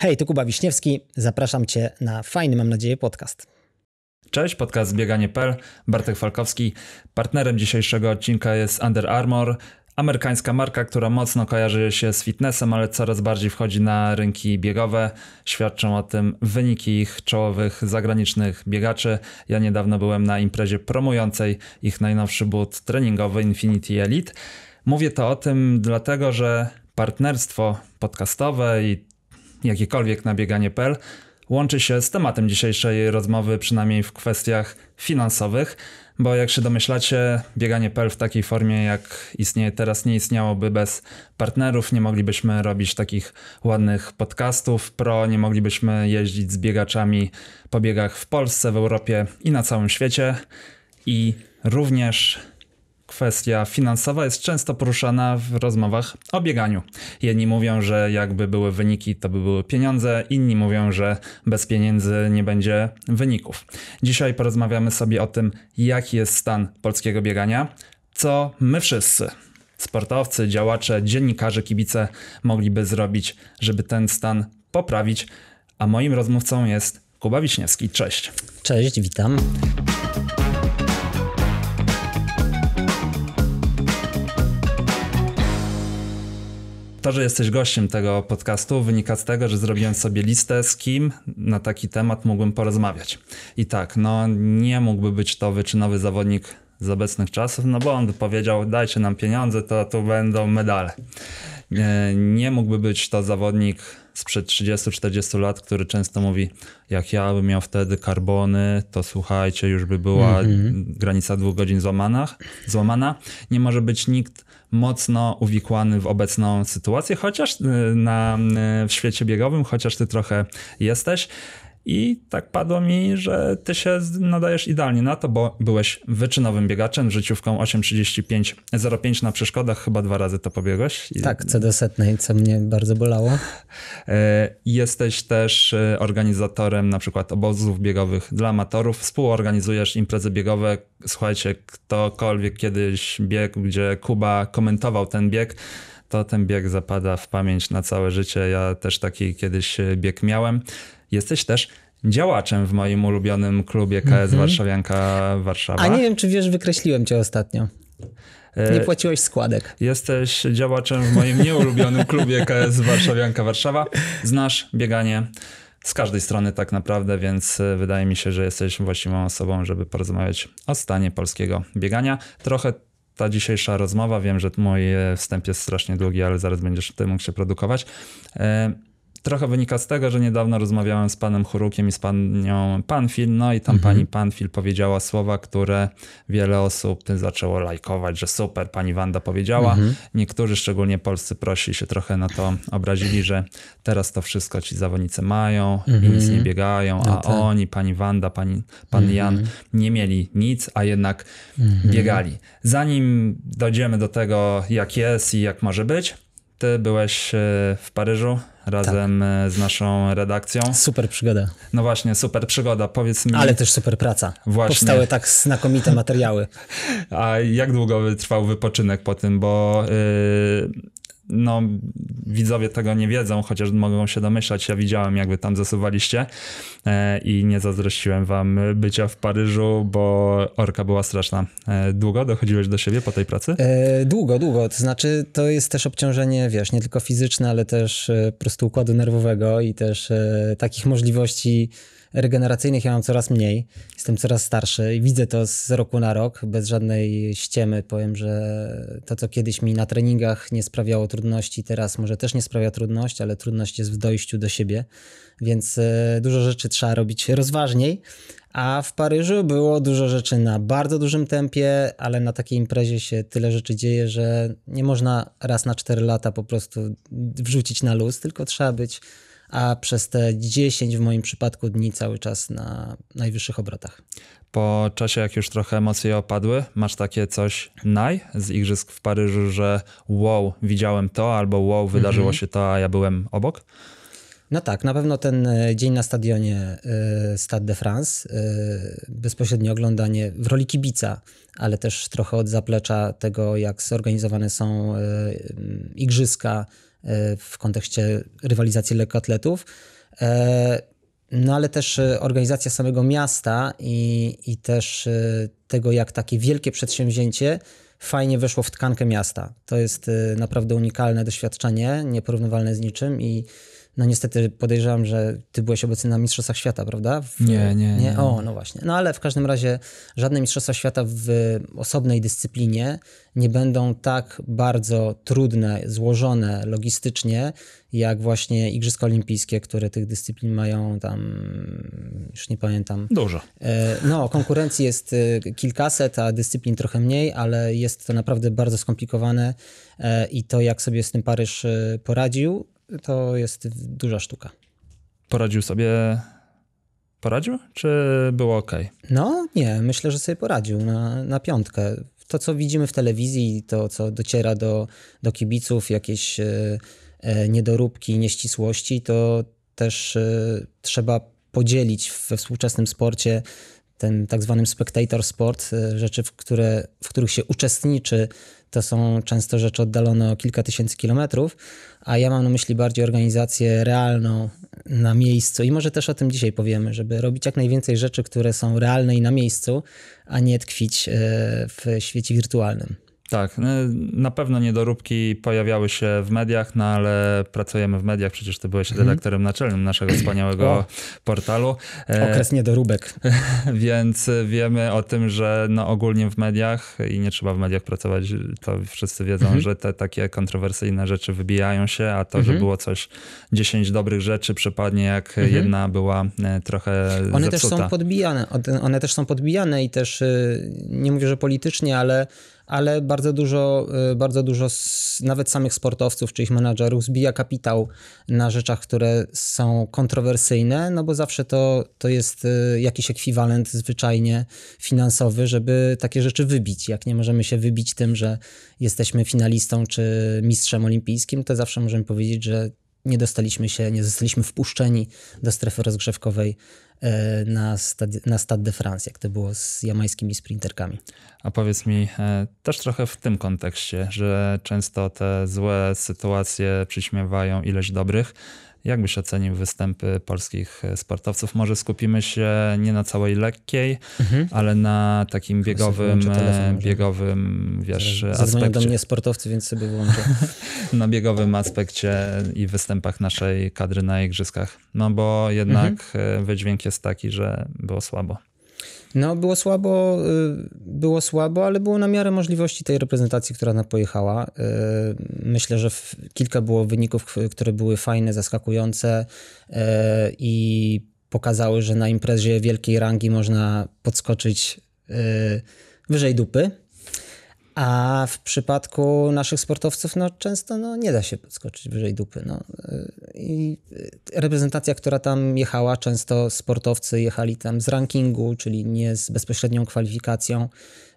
Hej, tu Kuba Wiśniewski, zapraszam Cię na fajny, mam nadzieję, podcast. Cześć, podcast Bieganie.pl, Bartek Falkowski. Partnerem dzisiejszego odcinka jest Under Armour, amerykańska marka, która mocno kojarzy się z fitnessem, ale coraz bardziej wchodzi na rynki biegowe. Świadczą o tym wyniki ich czołowych zagranicznych biegaczy. Ja niedawno byłem na imprezie promującej ich najnowszy but treningowy Infinity Elite. Mówię to o tym dlatego, że partnerstwo podcastowe i jakiekolwiek nabieganie pel łączy się z tematem dzisiejszej rozmowy, przynajmniej w kwestiach finansowych, bo jak się domyślacie, bieganie.pl w takiej formie jak istnieje teraz nie istniałoby bez partnerów, nie moglibyśmy robić takich ładnych podcastów pro, nie moglibyśmy jeździć z biegaczami po biegach w Polsce, w Europie i na całym świecie i również kwestia finansowa jest często poruszana w rozmowach o bieganiu. Jedni mówią, że jakby były wyniki, to by były pieniądze, inni mówią, że bez pieniędzy nie będzie wyników. Dzisiaj porozmawiamy sobie o tym, jaki jest stan polskiego biegania, co my wszyscy, sportowcy, działacze, dziennikarze, kibice mogliby zrobić, żeby ten stan poprawić. A moim rozmówcą jest Kuba Wiśniewski. Cześć. Cześć, witam. To, że jesteś gościem tego podcastu, wynika z tego, że zrobiłem sobie listę, z kim na taki temat mógłbym porozmawiać. I tak, no nie mógłby być to wyczynowy zawodnik z obecnych czasów, no bo on powiedział: dajcie nam pieniądze, to tu będą medale. E, nie mógłby być to zawodnik sprzed 30-40 lat, który często mówi: Jak ja bym miał wtedy karbony, to słuchajcie, już by była mm -hmm. granica dwóch godzin złamana. Nie może być nikt mocno uwikłany w obecną sytuację, chociaż y, na, y, w świecie biegowym, chociaż ty trochę jesteś. I tak padło mi, że ty się nadajesz idealnie na to, bo byłeś wyczynowym biegaczem, życiówką 8.35.05 na przeszkodach, chyba dwa razy to pobiegłeś. Tak, co do setnej, co mnie bardzo bolało. E, jesteś też e, organizatorem na przykład obozów biegowych dla amatorów, współorganizujesz imprezy biegowe. Słuchajcie, ktokolwiek kiedyś biegł, gdzie Kuba komentował ten bieg, to ten bieg zapada w pamięć na całe życie. Ja też taki kiedyś e, bieg miałem jesteś też działaczem w moim ulubionym klubie KS mm -hmm. Warszawianka Warszawa. A nie wiem, czy wiesz, wykreśliłem cię ostatnio. E, nie płaciłeś składek. Jesteś działaczem w moim nieulubionym klubie KS Warszawianka Warszawa. Znasz bieganie z każdej strony tak naprawdę, więc e, wydaje mi się, że jesteś właściwą osobą, żeby porozmawiać o stanie polskiego biegania. Trochę ta dzisiejsza rozmowa, wiem, że mój e, wstęp jest strasznie długi, ale zaraz będziesz ty mógł się produkować trochę wynika z tego, że niedawno rozmawiałem z panem Churukiem i z panią Panfil, no i tam mhm. pani Panfil powiedziała słowa, które wiele osób zaczęło lajkować, że super, pani Wanda powiedziała. Mhm. Niektórzy, szczególnie polscy prosi, się trochę na to obrazili, że teraz to wszystko ci zawodnicy mają mhm. i nic nie biegają, a, no tak. oni, pani Wanda, pani, pan mhm. Jan nie mieli nic, a jednak mhm. biegali. Zanim dojdziemy do tego, jak jest i jak może być, ty byłeś e, w Paryżu razem tak. E, z naszą redakcją. Super przygoda. No właśnie, super przygoda. Powiedz mi. Ale też super praca. Właśnie. Powstały tak znakomite materiały. A jak długo trwał wypoczynek po tym, bo yy, no, widzowie tego nie wiedzą, chociaż mogą się domyślać. Ja widziałem, jak wy tam zasuwaliście e, i nie zazdrościłem wam bycia w Paryżu, bo orka była straszna. E, długo dochodziłeś do siebie po tej pracy? E, długo, długo. To znaczy, to jest też obciążenie, wiesz, nie tylko fizyczne, ale też e, po prostu układu nerwowego i też takich możliwości regeneracyjnych ja mam coraz mniej, jestem coraz starszy i widzę to z roku na rok, bez żadnej ściemy. Powiem, że to, co kiedyś mi na treningach nie sprawiało trudności, teraz może też nie sprawia trudności, ale trudność jest w dojściu do siebie, więc e, dużo rzeczy trzeba robić rozważniej. A w Paryżu było dużo rzeczy na bardzo dużym tempie, ale na takiej imprezie się tyle rzeczy dzieje, że nie można raz na 4 lata po prostu wrzucić na luz, tylko trzeba być a przez te 10 w moim przypadku dni cały czas na najwyższych obrotach. Po czasie, jak już trochę emocje opadły, masz takie coś naj z igrzysk w Paryżu, że wow, widziałem to, albo wow, wydarzyło mhm. się to, a ja byłem obok? No tak, na pewno ten e, dzień na stadionie e, Stade de France, e, bezpośrednie oglądanie w roli kibica, ale też trochę od zaplecza tego, jak zorganizowane są igrzyska, E, w kontekście rywalizacji lekkoatletów. E, no ale też e, organizacja samego miasta i, i też tego, jak takie wielkie przedsięwzięcie fajnie weszło w tkankę miasta. To jest naprawdę unikalne doświadczenie, nieporównywalne z niczym i no niestety podejrzewam, że ty byłeś obecny na Mistrzostwach Świata, prawda? W, nie, nie, nie, nie, O, no właśnie. No ale w każdym razie żadne Mistrzostwa Świata w osobnej dyscyplinie nie będą tak bardzo trudne, złożone logistycznie, jak właśnie Igrzyska Olimpijskie, które tych dyscyplin mają tam, już nie pamiętam. Dużo. E, no, konkurencji jest e, kilkaset, a dyscyplin trochę mniej, ale jest to naprawdę bardzo skomplikowane e, i to, jak sobie z tym Paryż poradził, to jest duża sztuka. Poradził sobie. Poradził? Czy było ok? No, nie, myślę, że sobie poradził na, na piątkę. To, co widzimy w telewizji, to, co dociera do, do kibiców, jakieś e, e niedoróbki, nieścisłości, to też e, trzeba podzielić we współczesnym sporcie ten tak zwany spectator sport, e, rzeczy, w, które, w których się uczestniczy to są często rzeczy oddalone o kilka tysięcy kilometrów, a ja mam na myśli bardziej organizację realną na miejscu i może też o tym dzisiaj powiemy, żeby robić jak najwięcej rzeczy, które są realne i na miejscu, a nie tkwić e, w świecie wirtualnym. Tak, no, na pewno niedoróbki pojawiały się w mediach, no ale pracujemy w mediach, przecież ty byłeś mhm. redaktorem naczelnym naszego wspaniałego o. portalu. E, Okres niedoróbek. Więc wiemy o tym, że no ogólnie w mediach i nie trzeba w mediach pracować, to wszyscy wiedzą, mhm. że te takie kontrowersyjne rzeczy wybijają się, a to, że mhm. było coś 10 dobrych rzeczy przypadnie, jak jedna była e, trochę One zepsuta. też są podbijane, one też są podbijane i też y, nie mówię, że politycznie, ale ale bardzo dużo, y, bardzo dużo nawet samych sportowców czy ich menadżerów zbija kapitał na rzeczach, które są kontrowersyjne, no bo zawsze to, to jest y, jakiś ekwiwalent zwyczajnie finansowy, żeby takie rzeczy wybić. Jak nie możemy się wybić tym, że jesteśmy finalistą czy mistrzem olimpijskim, to zawsze możemy powiedzieć, że nie dostaliśmy się, nie zostaliśmy wpuszczeni do strefy rozgrzewkowej E, na Stade, na Stade de France, jak to było z jamańskimi sprinterkami. A powiedz mi e, też trochę w tym kontekście, że często te złe sytuacje przyśmiewają ileś dobrych. Jak byś ocenił występy polskich e, sportowców? Może skupimy się nie na całej lekkiej, mhm. ale na takim biegowym, e, biegowym wiesz, aspekcie. do mnie sportowcy, więc sobie wyłączę. na biegowym aspekcie i występach naszej kadry na igrzyskach. No bo jednak mhm. E, wydźwięk jest taki, że było słabo. No, było słabo, y, było słabo, ale było na miarę możliwości tej reprezentacji, która nam pojechała. Y, myślę, że kilka było wyników, które były fajne, zaskakujące y, i pokazały, że na imprezie wielkiej rangi można podskoczyć wyżej dupy. A w przypadku naszych sportowców, no często no, nie da się podskoczyć wyżej dupy. No. Y, I y, reprezentacja, która tam jechała, często sportowcy jechali tam z rankingu, czyli nie z bezpośrednią kwalifikacją,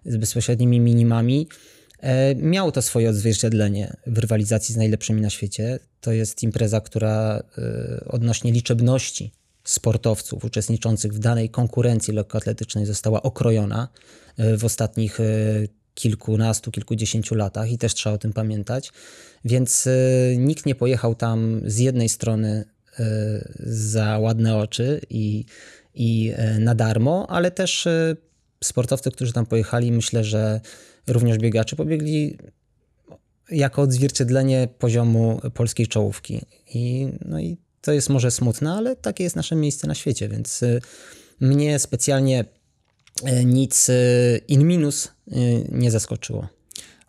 z bezpośrednimi minimami. E, miało to swoje odzwierciedlenie w rywalizacji z najlepszymi na świecie. To jest impreza, która e, odnośnie liczebności sportowców uczestniczących w danej konkurencji lekkoatletycznej została okrojona w ostatnich kilkunastu, kilkudziesięciu latach i też trzeba o tym pamiętać. Więc y, nikt nie pojechał tam z jednej strony y, za ładne oczy i, i y, na darmo, ale też sportowcy, którzy tam pojechali, myślę, że również biegacze pobiegli jako odzwierciedlenie poziomu polskiej czołówki. I, no i to jest może smutne, ale takie jest nasze miejsce na świecie, więc mnie specjalnie E, nic e, in minus e, nie zaskoczyło.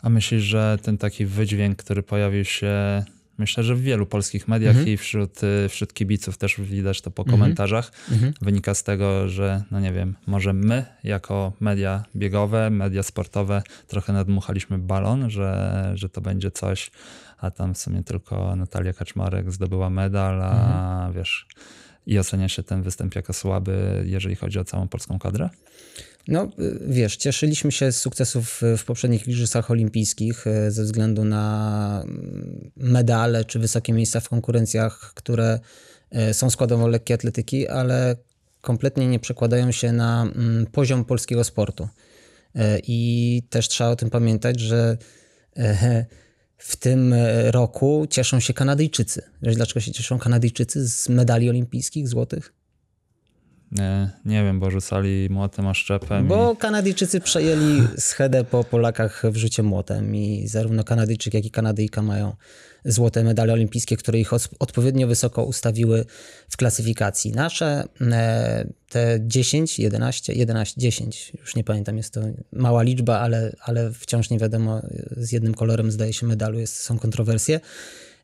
A myślisz, że ten taki wydźwięk, który pojawił się myślę, że w wielu polskich mediach mhm. i wśród, wśród kibiców też widać to po mhm. komentarzach. Mhm. Wynika z tego, że, no nie wiem, może my jako media biegowe, media sportowe trochę nadmuchaliśmy balon, że, że to będzie coś, a tam w sumie tylko Natalia Kaczmarek zdobyła medal, a wiesz i ocenia się ten występ jako słaby, jeżeli chodzi o całą polską kadrę? No y, wiesz, cieszyliśmy się z sukcesów w poprzednich Igrzyskach Olimpijskich y, ze względu na mm, medale czy wysokie miejsca w konkurencjach, które y, są składową lekkiej atletyki, ale kompletnie nie przekładają się na mm, poziom polskiego sportu. I też trzeba o tym pamiętać, że e, w tym e, roku cieszą się Kanadyjczycy. Wiesz, dlaczego się cieszą Kanadyjczycy z medali olimpijskich, złotych? Nie, nie wiem, bo rzucali młotem a szczepem. Bo i... Kanadyjczycy przejęli schedę po Polakach w życie młotem i zarówno Kanadyjczyk, jak i Kanadyjka mają złote medale olimpijskie, które ich odpowiednio wysoko ustawiły w klasyfikacji. Nasze e, te 10, 11, 11, 10, już nie pamiętam, jest to mała liczba, ale, ale wciąż nie wiadomo, z jednym kolorem zdaje się medalu jest, są kontrowersje.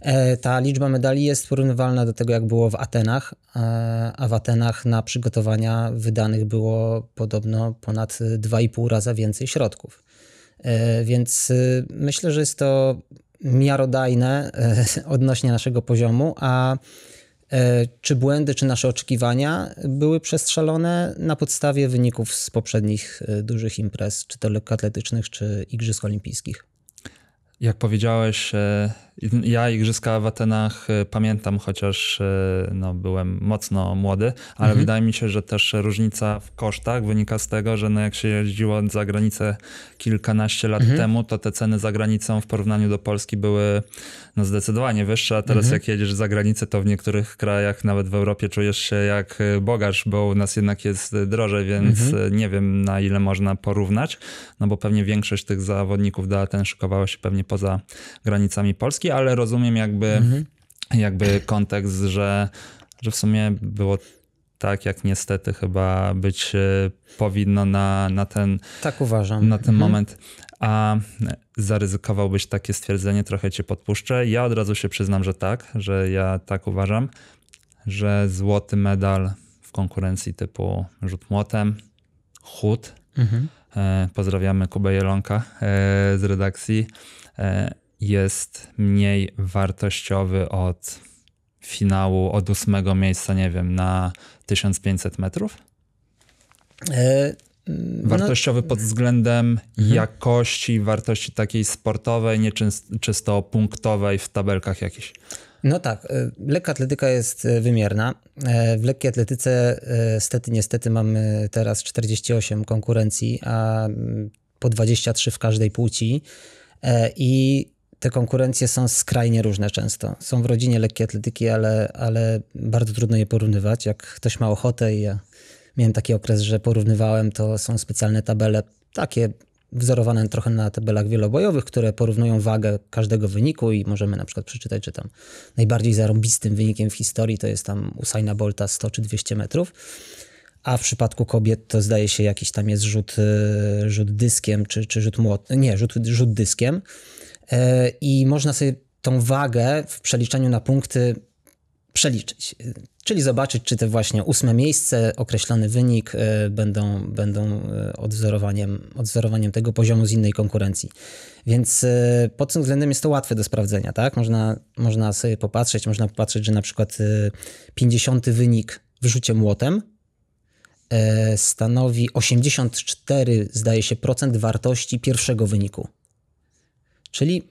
E, ta liczba medali jest porównywalna do tego, jak było w Atenach, e, a w Atenach na przygotowania wydanych było podobno ponad 2,5 razy więcej środków. Więc y, myślę, że jest to miarodajne e, odnośnie naszego poziomu, a e, czy błędy, czy nasze oczekiwania były przestrzelone na podstawie wyników z poprzednich e, dużych imprez, czy to lekkoatletycznych, czy igrzysk olimpijskich? Jak powiedziałeś, ja igrzyska w Atenach e, pamiętam, chociaż e, no, byłem mocno młody, ale mhm. wydaje mi się, że też różnica w kosztach wynika z tego, że no, jak się jeździło za granicę kilkanaście lat mhm. temu, to te ceny za granicą w porównaniu do Polski były no, zdecydowanie wyższe, a teraz mhm. jak jedziesz za granicę, to w niektórych krajach, nawet w Europie, czujesz się jak e, bogacz, bo u nas jednak jest drożej, więc mhm. nie wiem na ile można porównać, no bo pewnie większość tych zawodników do Aten szykowała się pewnie poza granicami Polski, ale rozumiem jakby, mhm. jakby kontekst, że, że w sumie było tak jak niestety chyba być e, powinno na, na ten. Tak uważam. Na ten mhm. moment. A zaryzykowałbyś takie stwierdzenie, trochę cię podpuszczę. Ja od razu się przyznam, że tak, że ja tak uważam, że złoty medal w konkurencji typu rzut młotem, chód. Mhm. E, pozdrawiamy Kubę Jelonka e, z redakcji jest mniej wartościowy od finału, od ósmego miejsca, nie wiem, na 1500 metrów? E, no- wartościowy pod względem mhm. jakości, wartości takiej sportowej, nie czysto punktowej w tabelkach jakichś. No tak, e, lekka atletyka jest e, wymierna. E, w lekkiej atletyce stety niestety mamy teraz 48 konkurencji, a mm, po 23 w każdej płci. I te konkurencje są skrajnie różne często. Są w rodzinie lekkie, atletyki, ale, ale bardzo trudno je porównywać. Jak ktoś ma ochotę i ja miałem taki okres, że porównywałem, to są specjalne tabele, takie wzorowane trochę na tabelach wielobojowych, które porównują wagę każdego wyniku i możemy na przykład przeczytać, że tam najbardziej zarąbistym wynikiem w historii to jest tam Usaina Bolta 100 czy 200 metrów, a w przypadku kobiet to zdaje się jakiś tam jest rzut, y, rzut dyskiem czy, czy rzut młot, nie, rzut, rzut dyskiem E, i można sobie tą wagę w przeliczeniu na punkty przeliczyć. E, czyli zobaczyć, czy te właśnie ósme miejsce, określony wynik e, będą, będą odwzorowaniem, odwzorowaniem tego poziomu z innej konkurencji. Więc pod tym względem jest to łatwe do sprawdzenia, tak? Można, można sobie popatrzeć, można popatrzeć, że na przykład 50 wynik w rzucie młotem stanowi 84, zdaje się, procent wartości pierwszego wyniku czyli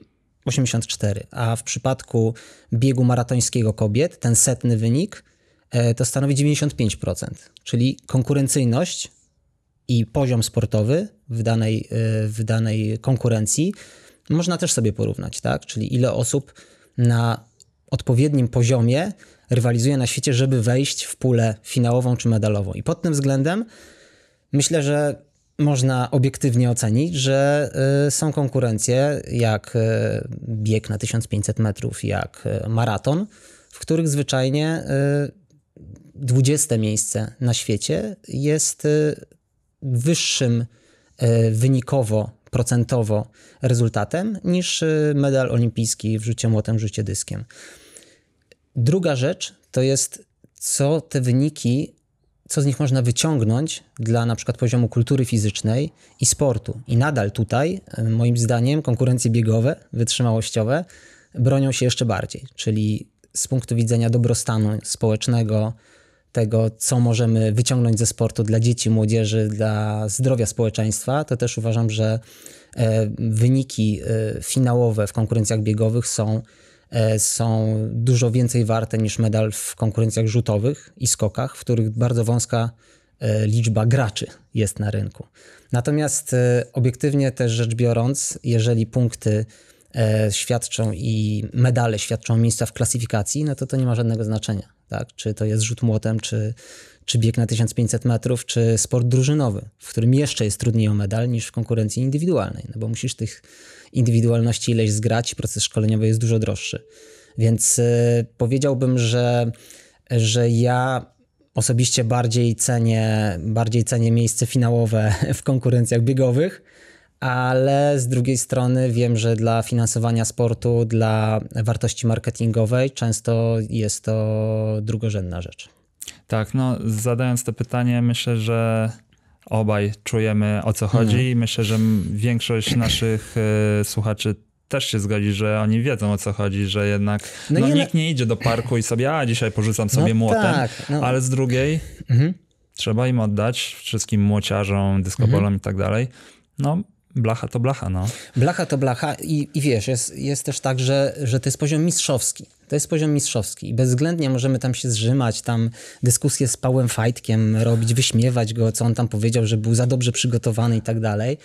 84. A w przypadku biegu maratońskiego kobiet ten setny wynik e, to stanowi 95%, czyli konkurencyjność i poziom sportowy w danej, e, w danej konkurencji można też sobie porównać, tak? Czyli ile osób na odpowiednim poziomie rywalizuje na świecie, żeby wejść w pulę finałową czy medalową. I pod tym względem myślę, że można obiektywnie ocenić, że y, są konkurencje jak y, bieg na 1500 metrów, jak y, maraton, w których zwyczajnie 20 miejsce na świecie jest wyższym wynikowo, procentowo rezultatem niż medal olimpijski w rzucie młotem, rzucie dyskiem. Druga rzecz to jest, co te wyniki co z nich można wyciągnąć dla na przykład poziomu kultury fizycznej i sportu. I nadal tutaj, e, moim zdaniem, konkurencje biegowe, wytrzymałościowe bronią się jeszcze bardziej, czyli z punktu widzenia dobrostanu społecznego, tego, co możemy wyciągnąć ze sportu dla dzieci, młodzieży, dla zdrowia społeczeństwa, to też uważam, że e, wyniki e, finałowe w konkurencjach biegowych są E, są dużo więcej warte niż medal w konkurencjach rzutowych i skokach, w których bardzo wąska e, liczba graczy jest na rynku. Natomiast e, obiektywnie też rzecz biorąc, jeżeli punkty świadczą i medale świadczą miejsca w klasyfikacji, no to to nie ma żadnego znaczenia. Tak? Czy to jest rzut młotem, czy, czy bieg na 1500 metrów, czy sport drużynowy, w którym jeszcze jest trudniej o medal niż w konkurencji indywidualnej, no bo musisz tych indywidualności ileś zgrać, proces szkoleniowy jest dużo droższy. Więc y, powiedziałbym, że, że ja osobiście bardziej cenię, bardziej cenię miejsce finałowe w konkurencjach biegowych, ale z drugiej strony wiem, że dla finansowania sportu, dla wartości marketingowej często jest to drugorzędna rzecz. Tak, no zadając to pytanie, myślę, że obaj czujemy o co chodzi i mhm. myślę, że większość naszych e, słuchaczy też się zgodzi, że oni wiedzą o co chodzi, że jednak no, no nie nikt na... No- nie idzie do parku i sobie, a dzisiaj porzucam sobie no młotem, tak, no. ale z drugiej mhm. trzeba im oddać wszystkim młociarzom, dyskopolom mhm. i tak dalej. No, blacha to blacha, no. Blacha to blacha i, i wiesz, jest, jest też tak, że, że to jest poziom mistrzowski. To jest poziom mistrzowski i bezwzględnie możemy tam się zrzymać, tam dyskusje z Pałem Fajtkiem robić, wyśmiewać go, co on tam powiedział, że był za dobrze przygotowany i tak dalej.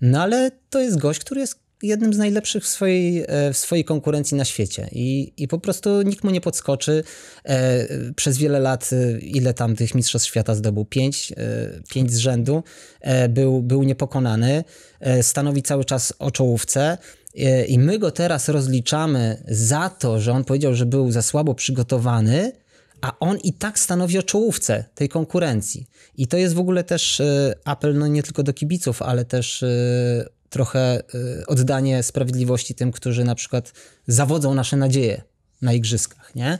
No ale to jest gość, który jest jednym z najlepszych w swojej, e, w swojej konkurencji na świecie I, i po prostu nikt mu nie podskoczy. E, przez wiele lat, e, ile tam tych mistrzostw świata zdobył? Pięć, pięć z rzędu. Był, był niepokonany, stanowi cały czas o czołówce. E, i my go teraz rozliczamy za to, że on powiedział, że był za słabo przygotowany, a on i tak stanowi o czołówce tej konkurencji. I to jest w ogóle też e, apel no nie tylko do kibiców, ale też e, trochę oddanie sprawiedliwości tym, którzy na przykład zawodzą nasze nadzieje na igrzyskach, nie?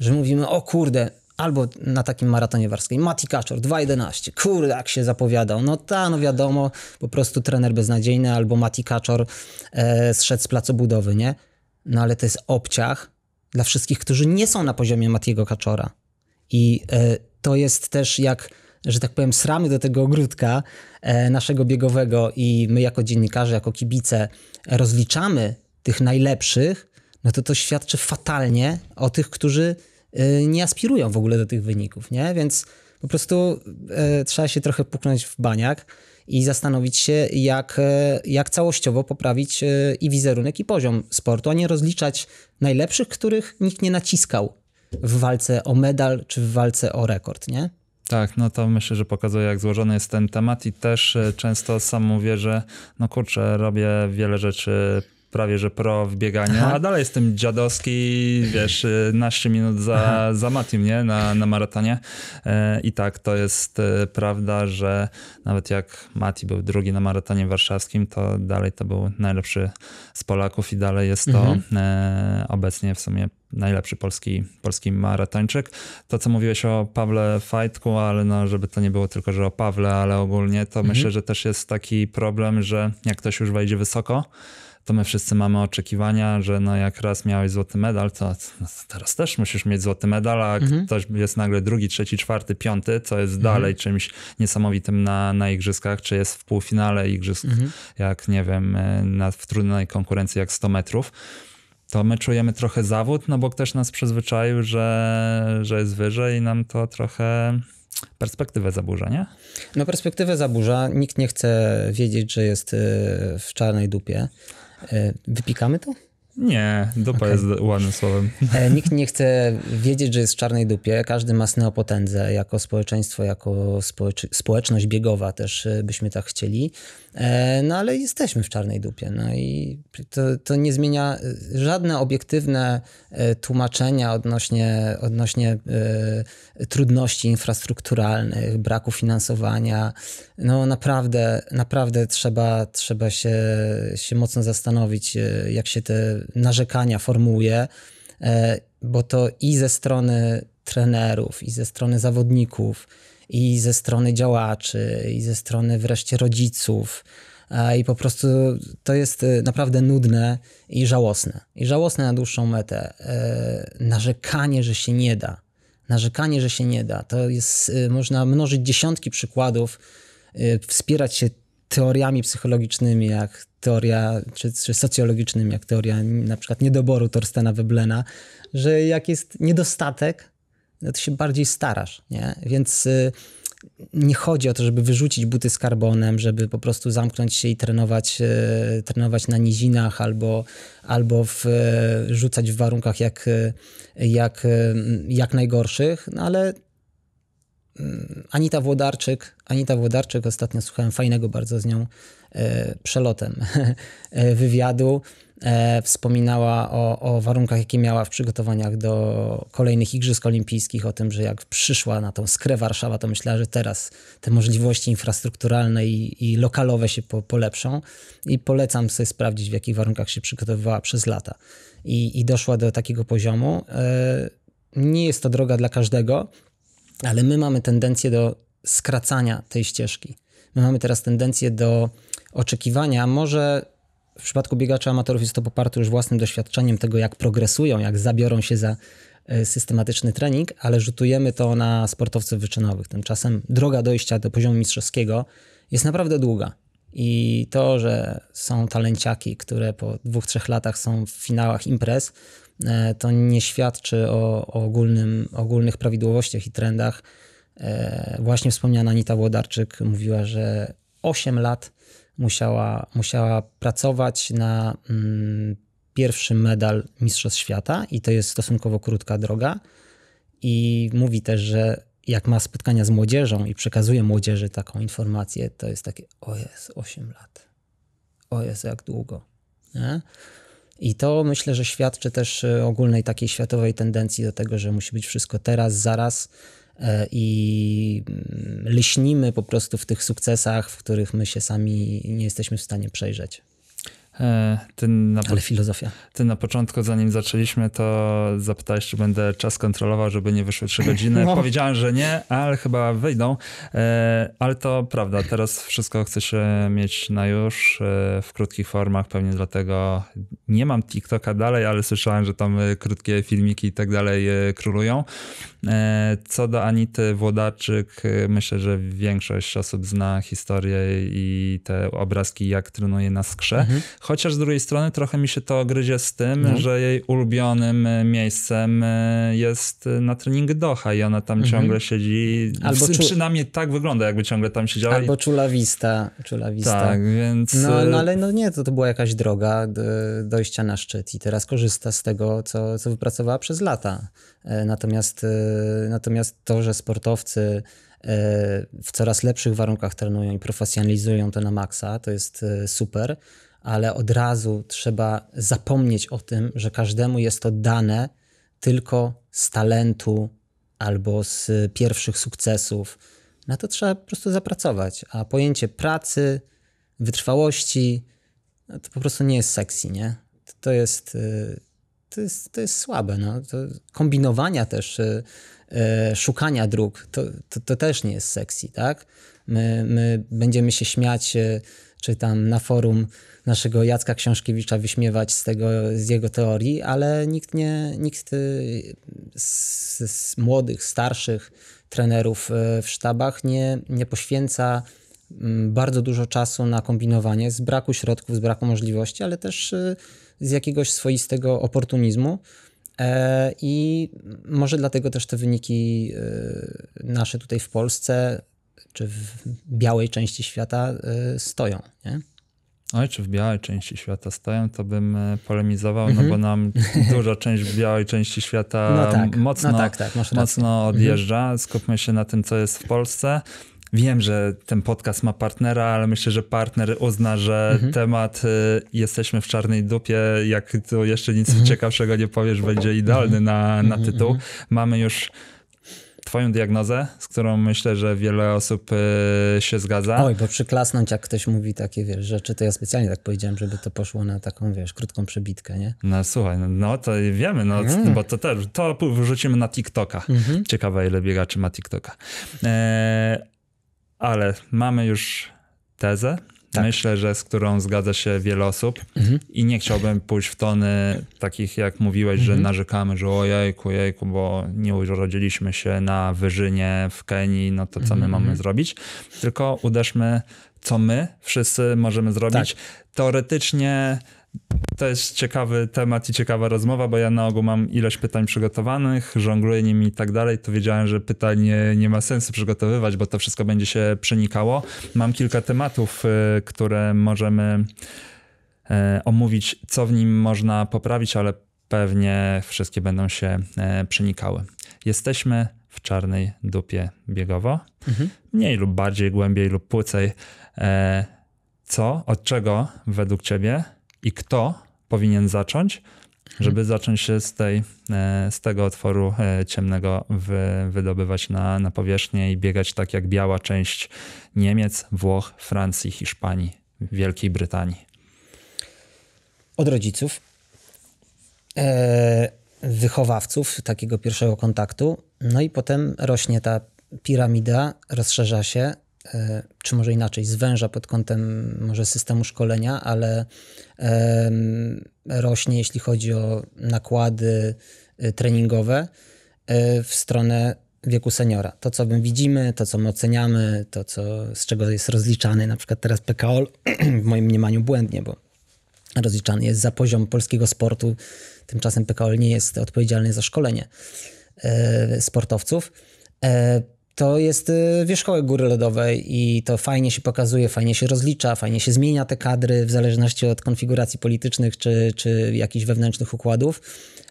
Że mówimy, o kurde, Albo na takim maratonie warskiej. Mati Kaczor, 2.11. Kurde, jak się zapowiadał. No ta, no wiadomo, po prostu trener beznadziejny albo Mati Kaczor e, zszedł z placu budowy, nie? No ale to jest obciach dla wszystkich, którzy nie są na poziomie Matiego Kaczora. I e, to jest też jak że tak powiem, sramy do tego ogródka e, naszego biegowego i my jako dziennikarze, jako kibice rozliczamy tych najlepszych, no to to świadczy fatalnie o tych, którzy Y, nie aspirują w ogóle do tych wyników, nie? Więc po prostu e, trzeba się trochę puknąć w baniak i zastanowić się, jak, e, jak całościowo poprawić e, i wizerunek, i poziom sportu, a nie rozliczać najlepszych, których nikt nie naciskał w walce o medal czy w walce o rekord, nie? Tak, no to myślę, że pokazuje, jak złożony jest ten temat i też często sam mówię, że no kurczę, robię wiele rzeczy prawie że pro w bieganiu, a dalej jestem dziadowski, wiesz, y, naście minut za, za Matim, nie? Na, na maratonie. E, I tak, to jest e, prawda, że nawet jak Mati był drugi na maratonie warszawskim, to dalej to był najlepszy z Polaków i dalej jest to mhm. E, obecnie w sumie najlepszy polski, polski maratończyk. To, co mówiłeś o Pawle Fajtku, ale no, żeby to nie było tylko, że o Pawle, ale ogólnie, to mhm. myślę, że też jest taki problem, że jak ktoś już wejdzie wysoko, to my wszyscy mamy oczekiwania, że no jak raz miałeś złoty medal, to, to teraz też musisz mieć złoty medal, a mhm. ktoś jest nagle drugi, trzeci, czwarty, piąty, co jest mhm. dalej czymś niesamowitym na, na igrzyskach, czy jest w półfinale igrzysk, mhm. jak nie wiem, e, na, w trudnej konkurencji jak 100 metrów to my czujemy trochę zawód, no bo ktoś nas przyzwyczaił, że, że jest wyżej i nam to trochę perspektywę zaburza, nie? No perspektywę zaburza. Nikt nie chce wiedzieć, że jest e, w czarnej dupie. E, wypikamy to? Nie, dupa okay. jest ładnym słowem. E, nikt nie chce wiedzieć, że jest w czarnej dupie. Każdy ma sny o potędze jako społeczeństwo, jako społecz społeczność biegowa też e, byśmy tak chcieli. E, no ale jesteśmy w czarnej dupie. No i to, to nie zmienia żadne obiektywne tłumaczenia odnośnie, odnośnie trudności infrastrukturalnych, braku finansowania. No naprawdę, naprawdę trzeba, trzeba się, się mocno zastanowić, jak się te narzekania formułuje, e, bo to i ze strony trenerów, i ze strony zawodników, i ze strony działaczy, i ze strony wreszcie rodziców. I po prostu to jest e, naprawdę nudne i żałosne. I żałosne na dłuższą metę. E, narzekanie, że się nie da. Narzekanie, że się nie da. To jest, można mnożyć dziesiątki przykładów, wspierać się teoriami psychologicznymi, jak teoria, czy, czy socjologicznym, jak teoria na przykład niedoboru Torstena Weblena, że jak jest niedostatek, no to się bardziej starasz, nie? Więc y, nie chodzi o to, żeby wyrzucić buty z karbonem, żeby po prostu zamknąć się i trenować, y, trenować na nizinach albo, albo w, y, rzucać w warunkach jak, y, jak, y, jak najgorszych, no ale mm, Anita Włodarczyk, Anita Włodarczyk, ostatnio słuchałem fajnego bardzo z nią E, przelotem e, wywiadu. E, wspominała o, o warunkach, jakie miała w przygotowaniach do kolejnych Igrzysk Olimpijskich, o tym, że jak przyszła na tą skrę Warszawa, to myślała, że teraz te możliwości infrastrukturalne i, i lokalowe się po, polepszą. I polecam sobie sprawdzić, w jakich warunkach się przygotowywała przez lata. I, i doszła do takiego poziomu. Nie jest to droga dla każdego, ale my mamy tendencję do skracania tej ścieżki. My mamy teraz tendencję do oczekiwania. Może w przypadku biegaczy amatorów jest to poparte już własnym doświadczeniem tego, jak progresują, jak zabiorą się za e, systematyczny trening, ale rzutujemy to na sportowców wyczynowych. Tymczasem droga dojścia do poziomu mistrzowskiego jest naprawdę długa. I to, że są talenciaki, które po dwóch, trzech latach są w finałach imprez, e, to nie świadczy o, o ogólnym, ogólnych prawidłowościach i trendach. E, właśnie wspomniana Anita Włodarczyk mówiła, że 8 lat musiała, musiała pracować na mm, pierwszy medal Mistrzostw Świata i to jest stosunkowo krótka droga. I mówi też, że jak ma spotkania z młodzieżą i przekazuje młodzieży taką informację, to jest takie, o jest 8 lat, o jest jak długo. Nie? I to myślę, że świadczy też e, ogólnej takiej światowej tendencji do tego, że musi być wszystko teraz, zaraz E, i mm, lśnimy po prostu w tych sukcesach, w których my się sami nie jesteśmy w stanie przejrzeć. E, na, Ale filozofia. Ty na początku, zanim zaczęliśmy, to zapytałeś, czy będę czas kontrolował, żeby nie wyszły trzy godziny. No. Powiedziałem, że nie, ale chyba wyjdą. E, ale to prawda, teraz wszystko chce się mieć na już, e, w krótkich formach, pewnie dlatego nie mam TikToka dalej, ale słyszałem, że tam krótkie filmiki i tak dalej królują. Co do Anity Włodarczyk, myślę, że większość osób zna historię i te obrazki, jak trenuje na skrze. Mhm Chociaż z drugiej strony trochę mi się to gryzie z tym, mhm. że jej ulubionym e, miejscem e, jest e, na trening Doha i ona tam mhm. ciągle siedzi. Albo czu... Przynajmniej tak wygląda, jakby ciągle tam siedziała. Albo i... czulawista. czulawista. Tak, więc... No, no ale no nie, to, to była jakaś droga do, dojścia na szczyt i teraz korzysta z tego, co, co wypracowała przez lata. Natomiast, natomiast to, że sportowcy w coraz lepszych warunkach trenują i profesjonalizują to na maksa, to jest super ale od razu trzeba zapomnieć o tym, że każdemu jest to dane tylko z talentu albo z pierwszych sukcesów. Na to trzeba po prostu zapracować, a pojęcie pracy, wytrwałości no to po prostu nie jest sexy, nie? To jest, y, to jest, to jest słabe. No. To kombinowania też, y, y, szukania dróg, to, to, to też nie jest sexy, tak? My, my będziemy się śmiać czy tam na forum naszego Jacka Książkiewicza wyśmiewać z, tego, z jego teorii, ale nikt, nie, nikt y, z, z młodych, starszych trenerów y, w sztabach nie, nie poświęca mm, bardzo dużo czasu na kombinowanie z braku środków, z braku możliwości, ale też y, z jakiegoś swoistego oportunizmu. E, I może dlatego też te wyniki nasze tutaj w Polsce czy w białej części świata y, stoją. Nie? Oj, czy w białej części świata stoją, to bym e, polemizował, mm -hmm. no mhm. bo nam duża część białej części świata no tak, mocno, no tak, tak, tak mocno mhm. odjeżdża. Mm -hmm. Skupmy się na tym, co jest w Polsce. Wiem, że ten podcast ma partnera, ale myślę, że partner uzna, że mhm. temat y, jesteśmy w czarnej dupie. Jak tu jeszcze nic mhm. ciekawszego nie powiesz, będzie idealny na, na mhm, tytuł. Mamy już twoją diagnozę, z którą myślę, że wiele osób y, się zgadza. Oj, bo przyklasnąć, jak ktoś mówi takie, wiesz, rzeczy, to ja specjalnie tak powiedziałem, żeby to poszło na taką, wiesz, krótką przebitkę, nie? No słuchaj, no, no to wiemy, no, mm. bo to też, to wrzucimy na TikToka. Mm-hmm. Ciekawe, ile biegaczy ma TikToka. E, ale mamy już tezę, tak. Myślę, że z którą zgadza się wiele osób mhm. i nie chciałbym pójść w tony takich, jak mówiłeś, mhm. że narzekamy, że ojejku, jejku, bo nie urodziliśmy się na Wyżynie w Kenii, no to co mhm. my mamy mhm. zrobić? Tylko uderzmy, co my wszyscy możemy zrobić. Tak. Teoretycznie to jest ciekawy temat i ciekawa rozmowa, bo ja na ogół mam ilość pytań przygotowanych, żongluję nimi i tak dalej, to wiedziałem, że pytań nie, nie ma sensu przygotowywać, bo to wszystko będzie się przenikało. Mam kilka tematów, y, które możemy e, omówić, co w nim można poprawić, ale pewnie wszystkie będą się e, przenikały. Jesteśmy w czarnej dupie biegowo, mhm. mniej lub bardziej, głębiej lub płycej. E, co, od czego według ciebie i kto powinien zacząć, żeby zacząć się z, tej, e, z tego otworu e, ciemnego wydobywać na, na powierzchnię i biegać tak jak biała część Niemiec, Włoch, Francji, Hiszpanii, Wielkiej Brytanii? Od rodziców, e, wychowawców takiego pierwszego kontaktu, no i potem rośnie ta piramida, rozszerza się E, czy może inaczej, zwęża pod kątem może systemu szkolenia, ale rośnie, jeśli chodzi o nakłady e, treningowe e, w stronę wieku seniora. To, co my widzimy, to, co my oceniamy, to, co, z czego jest rozliczany na przykład teraz PKO, w moim mniemaniu błędnie, bo rozliczany jest za poziom polskiego sportu, tymczasem PKO nie jest odpowiedzialny za szkolenie sportowców to jest y, wierzchołek góry lodowej i to fajnie się pokazuje, fajnie się rozlicza, fajnie się zmienia te kadry w zależności od konfiguracji politycznych czy, czy jakichś wewnętrznych układów,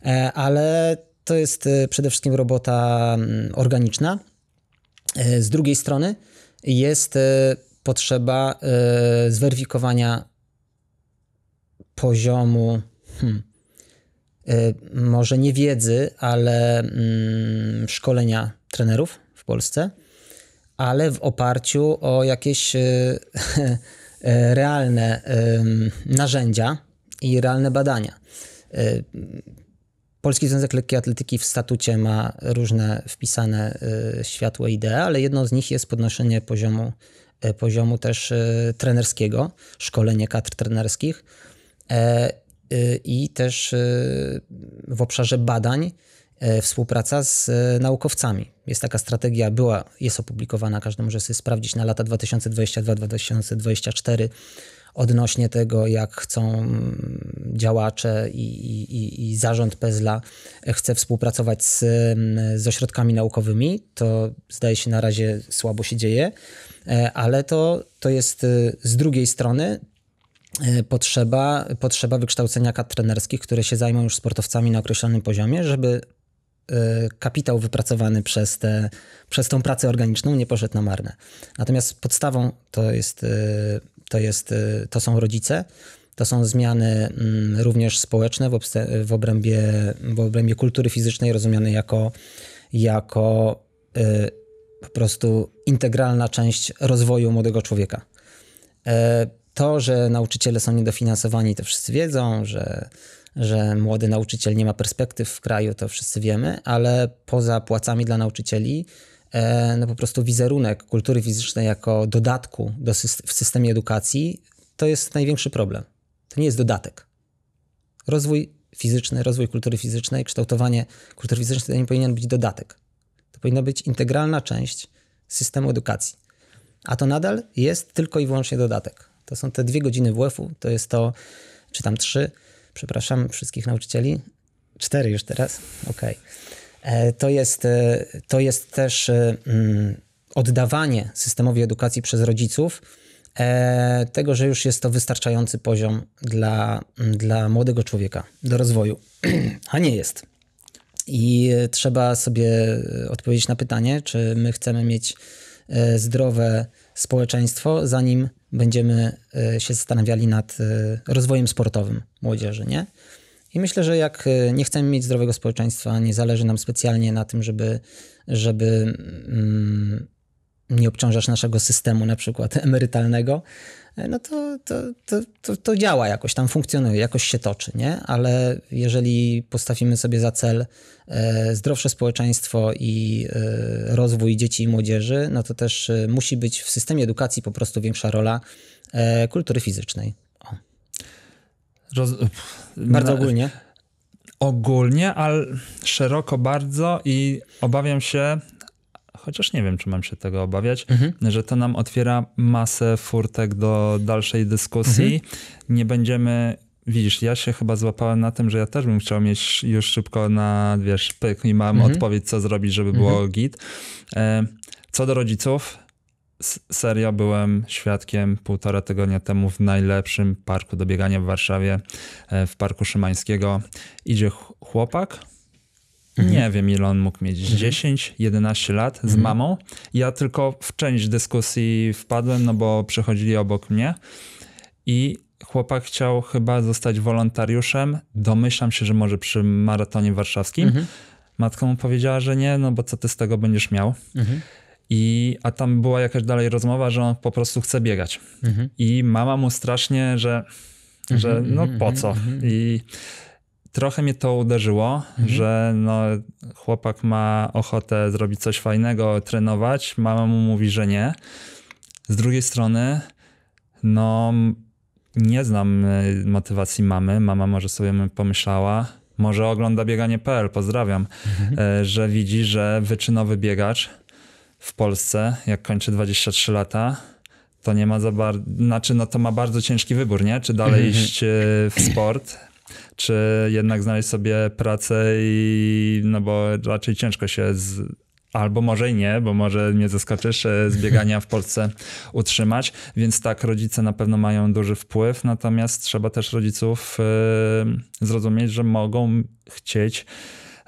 e, ale to jest y, przede wszystkim robota mm, organiczna. E, z drugiej strony jest y, potrzeba zweryfikowania poziomu. Hmm, może nie wiedzy, ale hmm, szkolenia trenerów, Polsce, ale w oparciu o jakieś e, e, realne narzędzia i realne badania. E, Polski Związek Lekkiej Atletyki w statucie ma różne wpisane światłe idee, ale jedną z nich jest podnoszenie poziomu, poziomu też trenerskiego, szkolenie kadr trenerskich i też w obszarze badań E, współpraca z e, naukowcami. Jest taka strategia, była, jest opublikowana, każdy może sobie sprawdzić na lata 2022-2024 odnośnie tego, jak chcą mm, działacze i, i, i zarząd Pezla chce współpracować z, mm, z ośrodkami naukowymi. To zdaje się na razie słabo się dzieje, e, ale to, to jest y, z drugiej strony potrzeba, potrzeba wykształcenia kadr trenerskich, które się zajmą już sportowcami na określonym poziomie, żeby Y, kapitał wypracowany przez, te, przez tą pracę organiczną nie poszedł na marne. Natomiast podstawą to, jest, y, to, jest, y, to są rodzice, to są zmiany mm, również społeczne w, w, obrębie, w obrębie kultury fizycznej, rozumiane jako, jako po prostu integralna część rozwoju młodego człowieka. E, to, że nauczyciele są niedofinansowani, to wszyscy wiedzą, że że młody nauczyciel nie ma perspektyw w kraju, to wszyscy wiemy, ale poza płacami dla nauczycieli, e, no po prostu wizerunek kultury fizycznej jako dodatku do syst- w systemie edukacji to jest największy problem. To nie jest dodatek. Rozwój fizyczny, rozwój kultury fizycznej, kształtowanie kultury fizycznej to nie powinien być dodatek. To powinna być integralna część systemu edukacji. A to nadal jest tylko i wyłącznie dodatek. To są te dwie godziny WF-u, to jest to, czy tam trzy, przepraszam wszystkich nauczycieli, cztery już teraz, okej. Okay. E, to, jest, e, to jest też e, mm, oddawanie systemowi edukacji przez rodziców tego, że już jest to wystarczający poziom dla, mm, dla młodego człowieka do rozwoju, a nie jest. I trzeba sobie odpowiedzieć na pytanie, czy my chcemy mieć zdrowe, społeczeństwo, zanim będziemy e, się zastanawiali nad e, rozwojem sportowym młodzieży, nie? I myślę, że jak e, nie chcemy mieć zdrowego społeczeństwa, nie zależy nam specjalnie na tym, żeby, żeby mm, nie obciążasz naszego systemu na przykład emerytalnego, e, no to, to, to, to, to działa jakoś, tam funkcjonuje, jakoś się toczy, nie? Ale jeżeli postawimy sobie za cel e, zdrowsze społeczeństwo i e, rozwój dzieci i młodzieży, no to też e, musi być w systemie edukacji po prostu większa rola e, kultury fizycznej. Roz... Bardzo ogólnie. Ogólnie, ale szeroko bardzo i obawiam się, chociaż nie wiem, czy mam się tego obawiać, mhm. że to nam otwiera masę furtek do dalszej dyskusji. Mhm. Nie będziemy Widzisz, ja się chyba złapałem na tym, że ja też bym chciał mieć już szybko na, wiesz, pyk i mam mhm. odpowiedź, co zrobić, żeby było mhm. git. E, co do rodziców, serio byłem świadkiem półtora tygodnia temu w najlepszym parku dobiegania w Warszawie, e, w Parku Szymańskiego. Idzie chłopak, Mhm. Nie wiem, ile on mógł mieć. 10, mhm. 11 lat z mhm. mamą. Ja tylko w część dyskusji wpadłem, no bo przechodzili obok mnie. I chłopak chciał chyba zostać wolontariuszem. Domyślam się, że może przy maratonie warszawskim. Mhm. Matka mu powiedziała, że nie, no bo co ty z tego będziesz miał. Mhm. I, a tam była jakaś dalej rozmowa, że on po prostu chce biegać. Mhm. I mama mu strasznie, że, że mhm, no po co. I trochę mnie to uderzyło, mhm. że no, chłopak ma ochotę zrobić coś fajnego, trenować, mama mu mówi, że nie. Z drugiej strony, no nie znam e, motywacji mamy. Mama może sobie pomyślała, może ogląda bieganie.pl, pozdrawiam, mhm. E, że widzi, że wyczynowy biegacz w Polsce, jak kończy 23 lata, to nie ma za bardzo, znaczy no to ma bardzo ciężki wybór, nie? Czy dalej mhm. iść e, w sport, czy jednak znaleźć sobie pracę i no bo raczej ciężko się z, albo może i nie, bo może mnie zaskoczysz, e, z biegania w Polsce utrzymać. Więc tak, rodzice na pewno mają duży wpływ, natomiast trzeba też rodziców e, zrozumieć, że mogą chcieć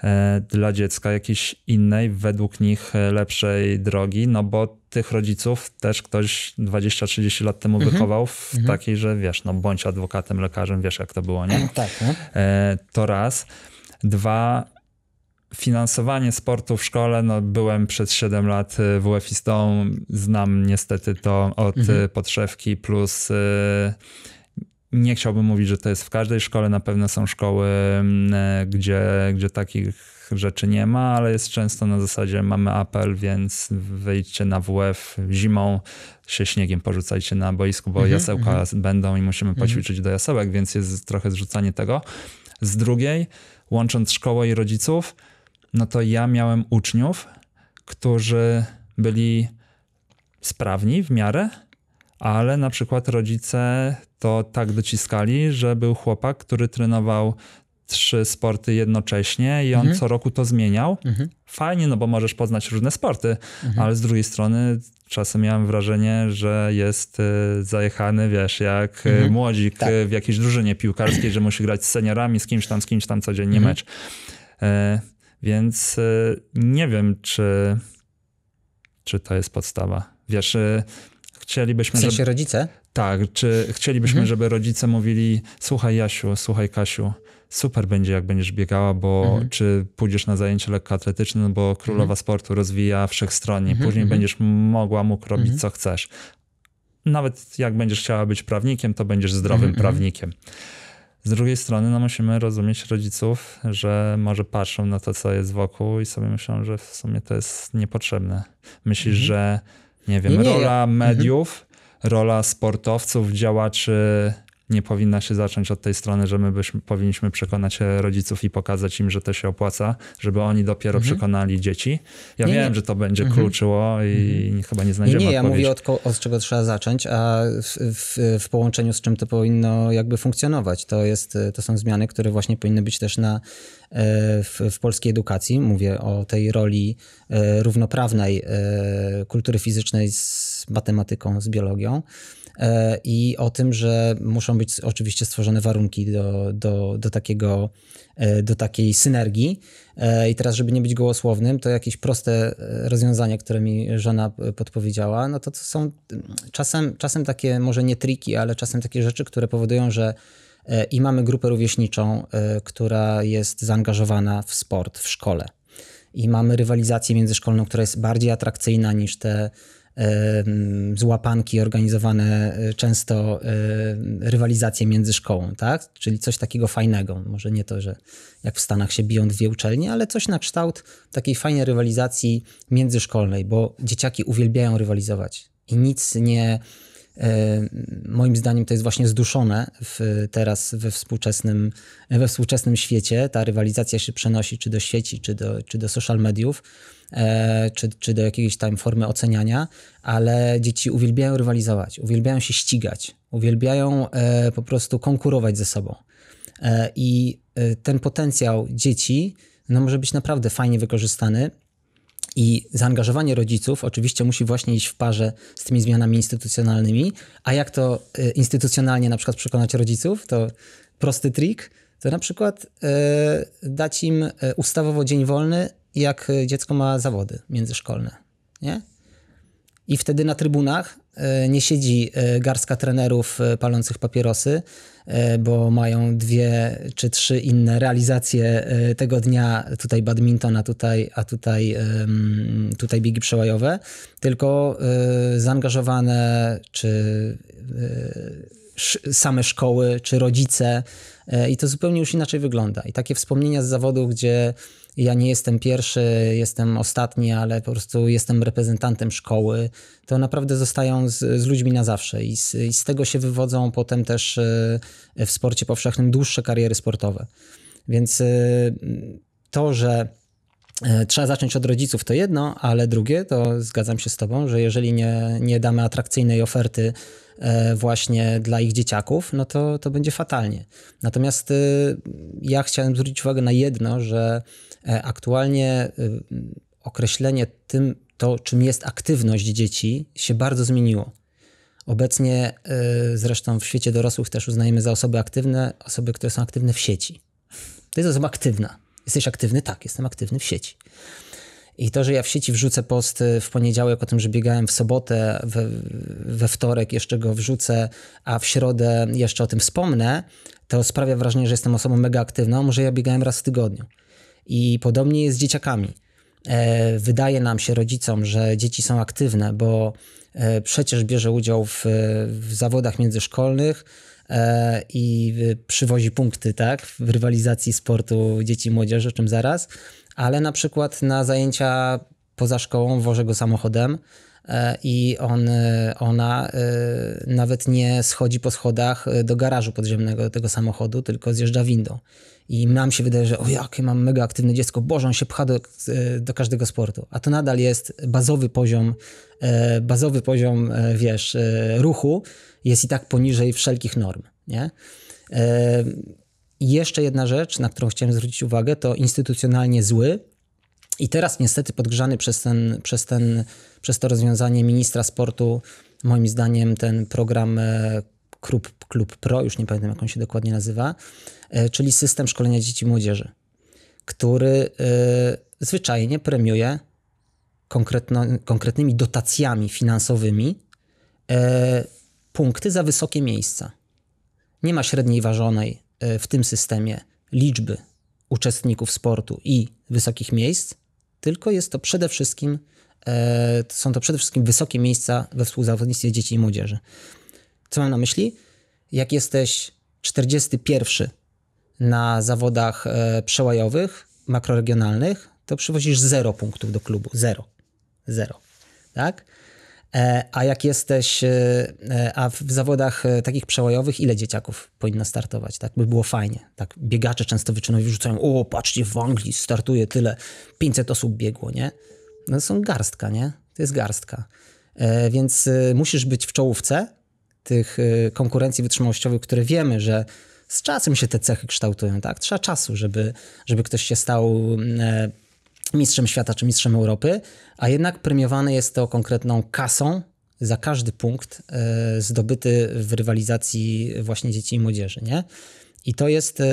E, dla dziecka jakiejś innej, według nich e, lepszej drogi, no bo tych rodziców też ktoś 20-30 lat temu mhm. wychował w mhm. takiej, że wiesz, no bądź adwokatem, lekarzem, wiesz jak to było, nie? Tak. No. E, to raz. Dwa, finansowanie sportu w szkole, no byłem przez 7 lat WF-istą, znam niestety to od mhm. podszewki plus nie chciałbym mówić, że to jest w każdej szkole. Na pewno są szkoły, mm, e, gdzie, gdzie takich rzeczy nie ma, ale jest często na zasadzie mamy apel, więc wyjdźcie na WF zimą, się śniegiem porzucajcie na boisku, bo mhm, jasełka mhm. będą i musimy mhm. poćwiczyć mm do jasełek, więc jest trochę zrzucanie tego. Z drugiej, łącząc szkołę i rodziców, no to ja miałem uczniów, którzy byli sprawni w miarę, ale na przykład rodzice to tak dociskali, że był chłopak, który trenował trzy sporty jednocześnie i on mhm. co roku to zmieniał. Mhm. Fajnie, no bo możesz poznać różne sporty, mhm. ale z drugiej strony czasem miałem wrażenie, że jest y, zajechany, wiesz, jak y, mhm. młodzik tak. Y, w jakiejś drużynie piłkarskiej, że musi grać z seniorami, z kimś tam, z kimś tam codziennie mhm. mecz. E, więc nie wiem, czy, czy to jest podstawa. Wiesz, chcielibyśmy... W sensie żeby... rodzice? Tak, czy chcielibyśmy, mhm. żeby rodzice mówili słuchaj Jasiu, słuchaj Kasiu, super będzie, jak będziesz biegała, bo mhm. czy pójdziesz na zajęcie lekkoatletyczne, no bo królowa mhm. sportu rozwija wszechstronnie, mhm. później mhm. będziesz mogła, mógł robić mhm. co chcesz. Nawet jak będziesz chciała być prawnikiem, to będziesz mhm, zdrowym prawnikiem. Z drugiej strony, no musimy rozumieć rodziców, że może patrzą na to, co jest wokół i sobie myślą, że w sumie to jest niepotrzebne. Myślisz, że nie wiem, no nie, rola ja. Mhm. mediów, mhm. rola sportowców, działaczy nie powinna się zacząć od tej strony, że my byśmy, powinniśmy przekonać e, rodziców i pokazać im, że to się opłaca, żeby oni dopiero mhm. przekonali dzieci. Ja nie, wiem, nie. że to będzie mhm. kluczyło i mhm. chyba nie znajdziemy Nie, nie ja mówię od, od, czego trzeba zacząć, a w, w, w, połączeniu z czym to powinno jakby funkcjonować. To, jest, e, to są zmiany, które właśnie powinny być też na, e, w, w polskiej edukacji. Mówię o tej roli równoprawnej kultury fizycznej z matematyką, z biologią. E, i o tym, że muszą być oczywiście stworzone warunki do, do, do, takiego, e, do takiej synergii. E, I teraz, żeby nie być gołosłownym, to jakieś proste rozwiązania, które mi żona podpowiedziała, no to, to są mm, czasem, czasem takie może nie triki, ale czasem takie rzeczy, które powodują, że i mamy grupę rówieśniczą, która jest zaangażowana w sport w szkole. I mamy rywalizację międzyszkolną, która jest bardziej atrakcyjna niż te złapanki, organizowane y, często y, rywalizacje między szkołą, tak? Czyli coś takiego fajnego. Może nie to, że jak w Stanach się biją dwie uczelnie, ale coś na kształt takiej fajnej rywalizacji międzyszkolnej, bo dzieciaki uwielbiają rywalizować i nic nie E, moim zdaniem to jest właśnie zduszone w, teraz we współczesnym, we współczesnym świecie. Ta rywalizacja się przenosi czy do sieci, czy do, czy do social mediów, e, czy, czy do jakiejś tam formy oceniania, ale dzieci uwielbiają rywalizować, uwielbiają się ścigać, uwielbiają e, po prostu konkurować ze sobą. I ten potencjał dzieci no, może być naprawdę fajnie wykorzystany i zaangażowanie rodziców oczywiście musi właśnie iść w parze z tymi zmianami instytucjonalnymi. A jak to e, instytucjonalnie na przykład przekonać rodziców, to prosty trik, to na przykład e, dać im e, ustawowo dzień wolny, jak dziecko ma zawody międzyszkolne. Nie? I wtedy na trybunach E, nie siedzi e, garstka trenerów e, palących papierosy, bo mają dwie czy trzy inne realizacje tego dnia, tutaj badmintona, tutaj, a tutaj, tutaj biegi przełajowe, tylko zaangażowane czy same szkoły czy rodzice i to zupełnie już inaczej wygląda. I takie wspomnienia z zawodów, gdzie ja nie jestem pierwszy, jestem ostatni, ale po prostu jestem reprezentantem szkoły, to naprawdę zostają z, z ludźmi na zawsze i z, i z, tego się wywodzą potem też e, w sporcie powszechnym dłuższe kariery sportowe. Więc e, to, że e, trzeba zacząć od rodziców, to jedno, ale drugie, to zgadzam się z Tobą, że jeżeli nie, nie damy atrakcyjnej oferty właśnie dla ich dzieciaków, no to, to będzie fatalnie. Natomiast ja chciałem zwrócić uwagę na jedno, że E, aktualnie y, określenie tym, to czym jest aktywność dzieci, się bardzo zmieniło. Obecnie y, zresztą w świecie dorosłych też uznajemy za osoby aktywne osoby, które są aktywne w sieci. To jest osoba aktywna. Jesteś aktywny? Tak, jestem aktywny w sieci. I to, że ja w sieci wrzucę post w poniedziałek o tym, że biegałem w sobotę, we, we, wtorek jeszcze go wrzucę, a w środę jeszcze o tym wspomnę, to sprawia wrażenie, że jestem osobą mega aktywną. Może ja biegałem raz w tygodniu. I podobnie jest z dzieciakami. E, wydaje nam się rodzicom, że dzieci są aktywne, bo e, przecież bierze udział w, w zawodach międzyszkolnych, e, i przywozi punkty, tak, w rywalizacji sportu dzieci i młodzieży, o czym zaraz, ale na przykład na zajęcia poza szkołą woże go samochodem i on, ona nawet nie schodzi po schodach do garażu podziemnego tego samochodu, tylko zjeżdża windą i nam się wydaje, że o jakie mam mega aktywne dziecko, boże, on się pcha do, e, do każdego sportu. A to nadal jest bazowy poziom, e, bazowy poziom, e, wiesz, ruchu jest i tak poniżej wszelkich norm, nie? jeszcze jedna rzecz, na którą chciałem zwrócić uwagę, to instytucjonalnie zły i teraz niestety podgrzany przez, ten, przez, ten, przez to rozwiązanie ministra sportu, moim zdaniem ten program Klub, Klub Pro, już nie pamiętam jak on się dokładnie nazywa, e, czyli system szkolenia dzieci i młodzieży, który e, zwyczajnie premiuje konkretnymi dotacjami finansowymi e, punkty za wysokie miejsca. Nie ma średniej ważonej w tym systemie liczby uczestników sportu i wysokich miejsc, tylko jest to przede wszystkim są to przede wszystkim wysokie miejsca we współzawodnictwie dzieci i młodzieży. Co mam na myśli? Jak jesteś 41 na zawodach e, przełajowych, makroregionalnych, to przywozisz 0 punktów do klubu. 0. 0. Tak? E, a jak jesteś, e, a w zawodach takich przełajowych, ile dzieciaków powinno startować? Tak by było fajnie. Tak biegacze często wyczynowi rzucają, o patrzcie, w Anglii startuje tyle, 500 osób biegło, nie? No to są garstka, nie? To jest garstka. Więc musisz być w czołówce, tych y, konkurencji wytrzymałościowych, które wiemy, że z czasem się te cechy kształtują, tak? Trzeba czasu, żeby, żeby ktoś się stał y, mistrzem świata czy mistrzem Europy, a jednak premiowane jest to konkretną kasą za każdy punkt y, zdobyty w rywalizacji właśnie dzieci i młodzieży, nie? I to jest,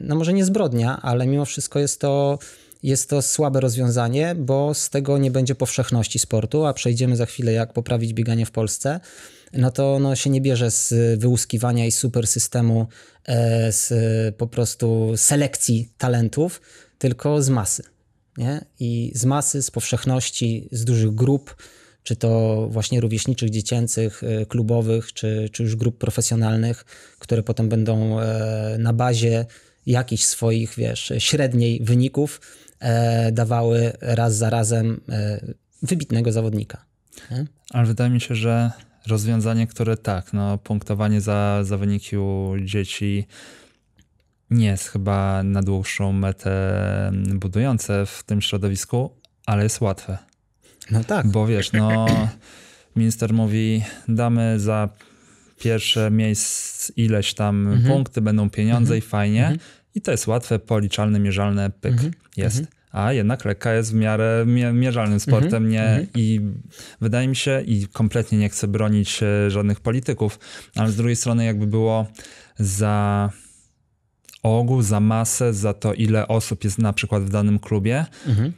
no może nie zbrodnia, ale mimo wszystko jest to, jest to słabe rozwiązanie, bo z tego nie będzie powszechności sportu, a przejdziemy za chwilę, jak poprawić bieganie w Polsce no to ono się nie bierze z wyłuskiwania i super systemu e, z po prostu selekcji talentów, tylko z masy. Nie? I z masy, z powszechności, z dużych grup, czy to właśnie rówieśniczych, dziecięcych, e, klubowych, czy, czy już grup profesjonalnych, które potem będą e, na bazie jakichś swoich, wiesz, średniej wyników dawały raz za razem wybitnego zawodnika. Nie? Ale wydaje mi się, że rozwiązanie, które tak, no, punktowanie za, za wyniki u dzieci nie jest chyba na dłuższą metę budujące w tym środowisku, ale jest łatwe. No tak. Bo wiesz, no, minister mówi, damy za pierwsze miejsce ileś tam mhm. punkty, będą pieniądze mhm. i fajnie. Mhm. I to jest łatwe, policzalne, mierzalne, pyk, mhm. jest. Mhm a jednak lekka jest w miarę mierzalnym sportem mhm. nie, mhm. i wydaje mi się, i kompletnie nie chcę bronić e, żadnych polityków, ale z drugiej strony jakby było za ogół, za masę, za to ile osób jest na przykład w danym klubie, mhm.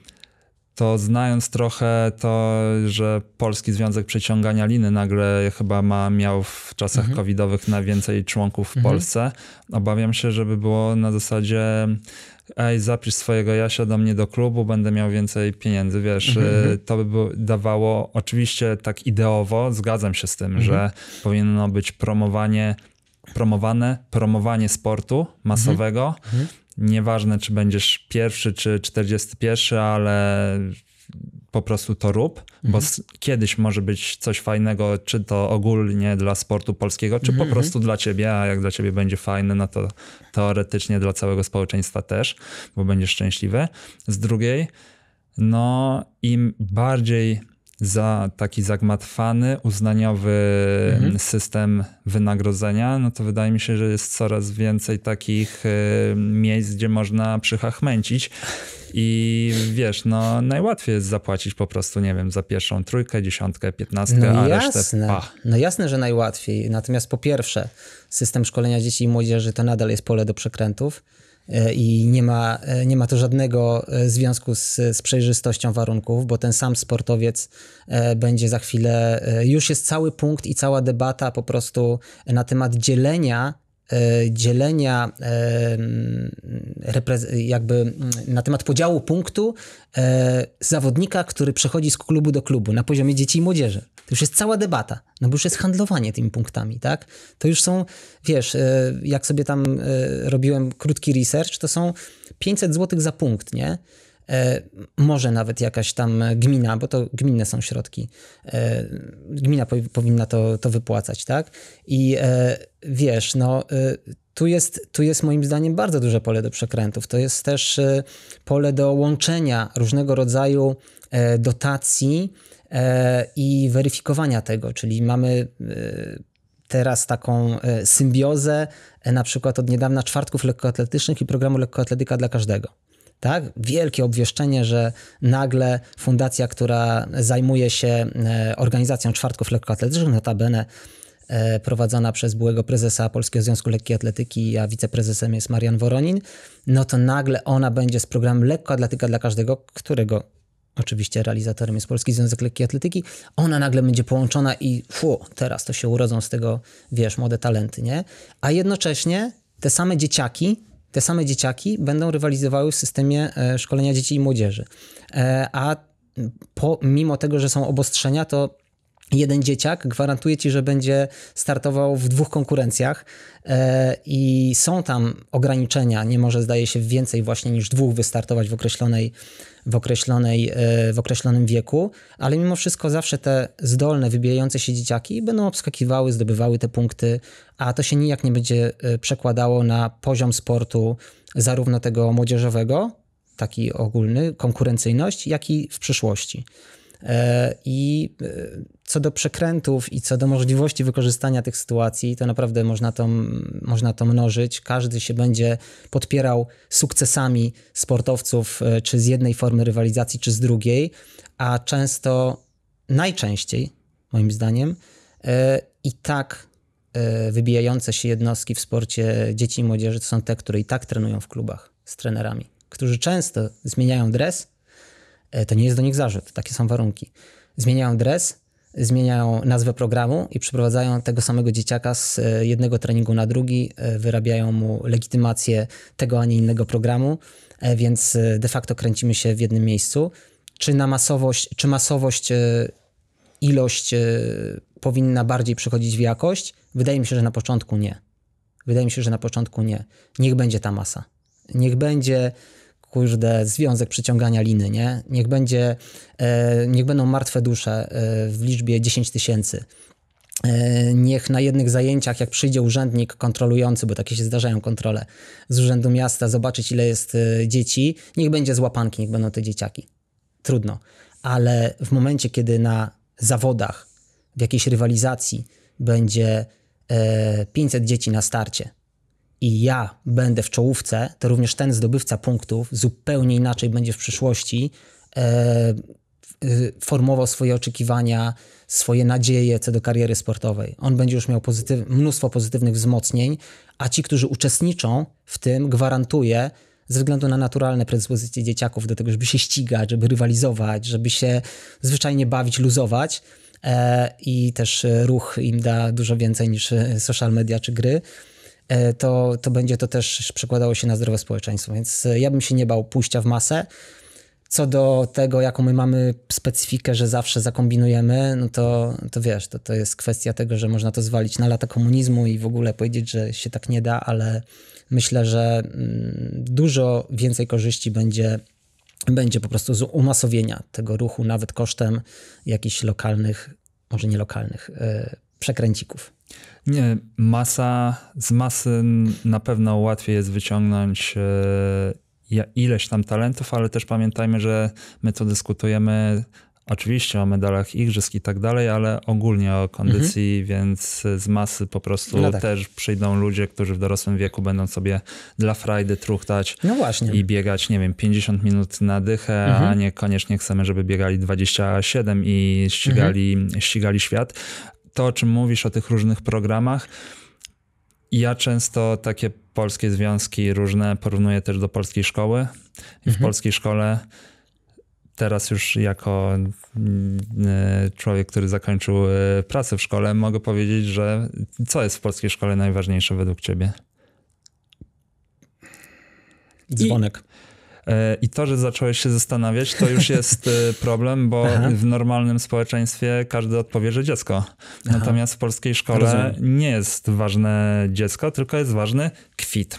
to znając trochę to, że Polski Związek Przeciągania Liny nagle chyba ma, miał w czasach mhm. covidowych najwięcej członków w Polsce, obawiam się, żeby było na zasadzie ej, zapisz swojego Jasia do mnie do klubu, będę miał więcej pieniędzy, wiesz, mm -hmm. to by dawało, oczywiście tak ideowo, zgadzam się z tym, mm -hmm. że powinno być promowanie, promowane, promowanie sportu masowego, mm -hmm. Nieważne, czy będziesz pierwszy, czy pierwszy, ale po prostu to rób, bo mhm. kiedyś może być coś fajnego, czy to ogólnie dla sportu polskiego, czy mhm. po prostu dla ciebie, a jak dla ciebie będzie fajne, no to teoretycznie dla całego społeczeństwa też, bo będziesz szczęśliwy. Z drugiej, no im bardziej za taki zagmatwany, uznaniowy mhm. system wynagrodzenia, no to wydaje mi się, że jest coraz więcej takich y, miejsc, gdzie można przychachmęcić i wiesz, no najłatwiej jest zapłacić po prostu, nie wiem, za pierwszą trójkę, dziesiątkę, piętnastkę, no a jasne. resztę pa. No jasne, że najłatwiej. Natomiast po pierwsze, system szkolenia dzieci i młodzieży to nadal jest pole do przekrętów e, i nie ma, e, nie ma to żadnego e, związku z, z, przejrzystością warunków, bo ten sam sportowiec będzie za chwilę, już jest cały punkt i cała debata po prostu na temat dzielenia E, dzielenia e, jakby na temat podziału punktu e, zawodnika, który przechodzi z klubu do klubu na poziomie dzieci i młodzieży. To już jest cała debata, no bo już jest handlowanie tymi punktami, tak? To już są, wiesz, jak sobie tam robiłem krótki research, to są 500 zł za punkt, nie? E, może nawet jakaś tam gmina, bo to gminne są środki, e, gmina powinna to, to wypłacać, tak? I e, wiesz, no tu jest, tu jest moim zdaniem bardzo duże pole do przekrętów. To jest też pole do łączenia różnego rodzaju dotacji i weryfikowania tego, czyli mamy teraz taką symbiozę na przykład od niedawna czwartków lekkoatletycznych i programu lekkoatletyka dla każdego tak? Wielkie obwieszczenie, że nagle fundacja, która zajmuje się e, organizacją czwartków lekkoatletycznych, notabene e, prowadzona przez byłego prezesa Polskiego Związku Lekkiej Atletyki, a wiceprezesem jest Marian Woronin, no to nagle ona będzie z programem Lekkoatletyka dla każdego, którego oczywiście realizatorem jest Polski Związek Lekkiej Atletyki, ona nagle będzie połączona i fu, teraz to się urodzą z tego, wiesz, młode talenty, nie? A jednocześnie te same dzieciaki te same dzieciaki będą rywalizowały w systemie e, szkolenia dzieci i młodzieży. E, a po, mimo tego, że są obostrzenia, to jeden dzieciak gwarantuje ci, że będzie startował w dwóch konkurencjach e, i są tam ograniczenia. Nie może, zdaje się, więcej właśnie niż dwóch wystartować w określonej w, określonej, e, w określonym wieku, ale mimo wszystko zawsze te zdolne, wybijające się dzieciaki będą obskakiwały, zdobywały te punkty, a to się nijak nie będzie e, przekładało na poziom sportu zarówno tego młodzieżowego, taki ogólny, konkurencyjność, jak i w przyszłości. E, I co do przekrętów i co do możliwości wykorzystania tych sytuacji, to naprawdę można to, można to mnożyć. Każdy się będzie podpierał sukcesami sportowców, e, czy z jednej formy rywalizacji, czy z drugiej, a często, najczęściej, moim zdaniem, e, i tak e, wybijające się jednostki w sporcie dzieci i młodzieży to są te, które i tak trenują w klubach z trenerami, którzy często zmieniają dres. To nie jest do nich zarzut, takie są warunki. Zmieniają dres, zmieniają nazwę programu i przeprowadzają tego samego dzieciaka z e, jednego treningu na drugi, e, wyrabiają mu legitymację tego, a nie innego programu, e, więc de facto kręcimy się w jednym miejscu. Czy na masowość, czy masowość, ilość powinna bardziej przechodzić w jakość? Wydaje mi się, że na początku nie. Wydaje mi się, że na początku nie. Niech będzie ta masa. Niech będzie kurde, związek przyciągania liny, nie? Niech będzie, e, niech będą martwe dusze e, w liczbie 10 tysięcy. E, niech na jednych zajęciach, jak przyjdzie urzędnik kontrolujący, bo takie się zdarzają kontrole z urzędu miasta, zobaczyć ile jest dzieci, niech będzie złapanki, niech będą te dzieciaki. Trudno. Ale w momencie, kiedy na zawodach, w jakiejś rywalizacji będzie 500 dzieci na starcie, i ja będę w czołówce, to również ten zdobywca punktów zupełnie inaczej będzie w przyszłości e, e, formował swoje oczekiwania, swoje nadzieje co do kariery sportowej. On będzie już miał pozytyw, mnóstwo pozytywnych wzmocnień, a ci, którzy uczestniczą w tym, gwarantuje, ze względu na naturalne predyspozycje dzieciaków do tego, żeby się ścigać, żeby rywalizować, żeby się zwyczajnie bawić, luzować. E, I też ruch im da dużo więcej niż e, social media czy gry. E, to, to będzie to też przekładało się na zdrowe społeczeństwo. Więc e, ja bym się nie bał pójścia w masę. Co do tego, jaką my mamy specyfikę, że zawsze zakombinujemy, no to, to wiesz, to, to jest kwestia tego, że można to zwalić na lata komunizmu i w ogóle powiedzieć, że się tak nie da, ale myślę, że mm, dużo więcej korzyści będzie będzie po prostu z umasowienia tego ruchu, nawet kosztem jakichś lokalnych, może nie lokalnych, yy, przekręcików. Nie, masa, z masy na pewno łatwiej jest wyciągnąć e, ileś tam talentów, ale też pamiętajmy, że my tu dyskutujemy oczywiście o medalach igrzysk i tak dalej, ale ogólnie o kondycji, mhm. więc z masy po prostu no tak. też przyjdą ludzie, którzy w dorosłym wieku będą sobie dla frajdy truchtać no i biegać, nie wiem, 50 minut na dychę, mhm. a niekoniecznie chcemy, żeby biegali 27 i ścigali, mhm. ścigali świat, to, o czym mówisz, o tych różnych programach, ja często takie polskie związki różne porównuję też do polskiej szkoły. I mhm. w polskiej szkole teraz już jako mm, y, człowiek, który zakończył y, pracę w szkole, mogę powiedzieć, że co jest w polskiej szkole najważniejsze według ciebie? Dzwonek. E, I to, że zacząłeś się zastanawiać, to już jest e, problem, bo Aha. w normalnym społeczeństwie każdy odpowie, że dziecko. Natomiast Aha. w polskiej szkole Rozumiem. nie jest ważne dziecko, tylko jest ważny kwit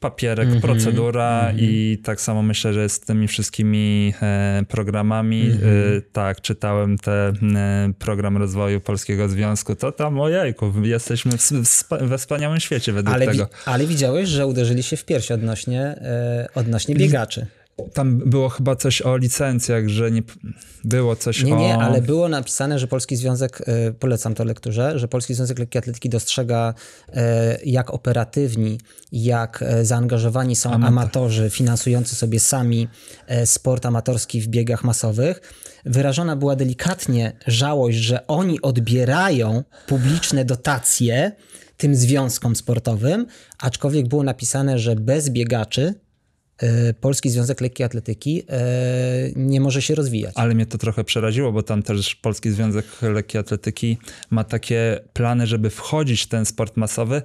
papierek, mm -hmm, procedura mm -hmm. i tak samo myślę, że z tymi wszystkimi e, programami, mm -hmm. tak, czytałem ten e, program rozwoju Polskiego Związku, to tam ojejku, jesteśmy w, we wspaniałym świecie według ale tego. ale widziałeś, że uderzyli się w piersi odnośnie, odnośnie biegaczy tam było chyba coś o licencjach, że nie było coś nie, o... Nie, ale było napisane, że Polski Związek, e, polecam to lekturze, że Polski Związek Lekki Atletyki dostrzega e, jak operatywni, jak e, zaangażowani są Amator. amatorzy finansujący sobie sami sport amatorski w biegach masowych. Wyrażona była delikatnie żałość, że oni odbierają publiczne dotacje tym związkom sportowym, aczkolwiek było napisane, że bez biegaczy E, Polski Związek Lekkiej Atletyki e, nie może się rozwijać. Ale mnie to trochę przeraziło, bo tam też Polski Związek Lekkiej Atletyki ma takie plany, żeby wchodzić w ten sport masowy.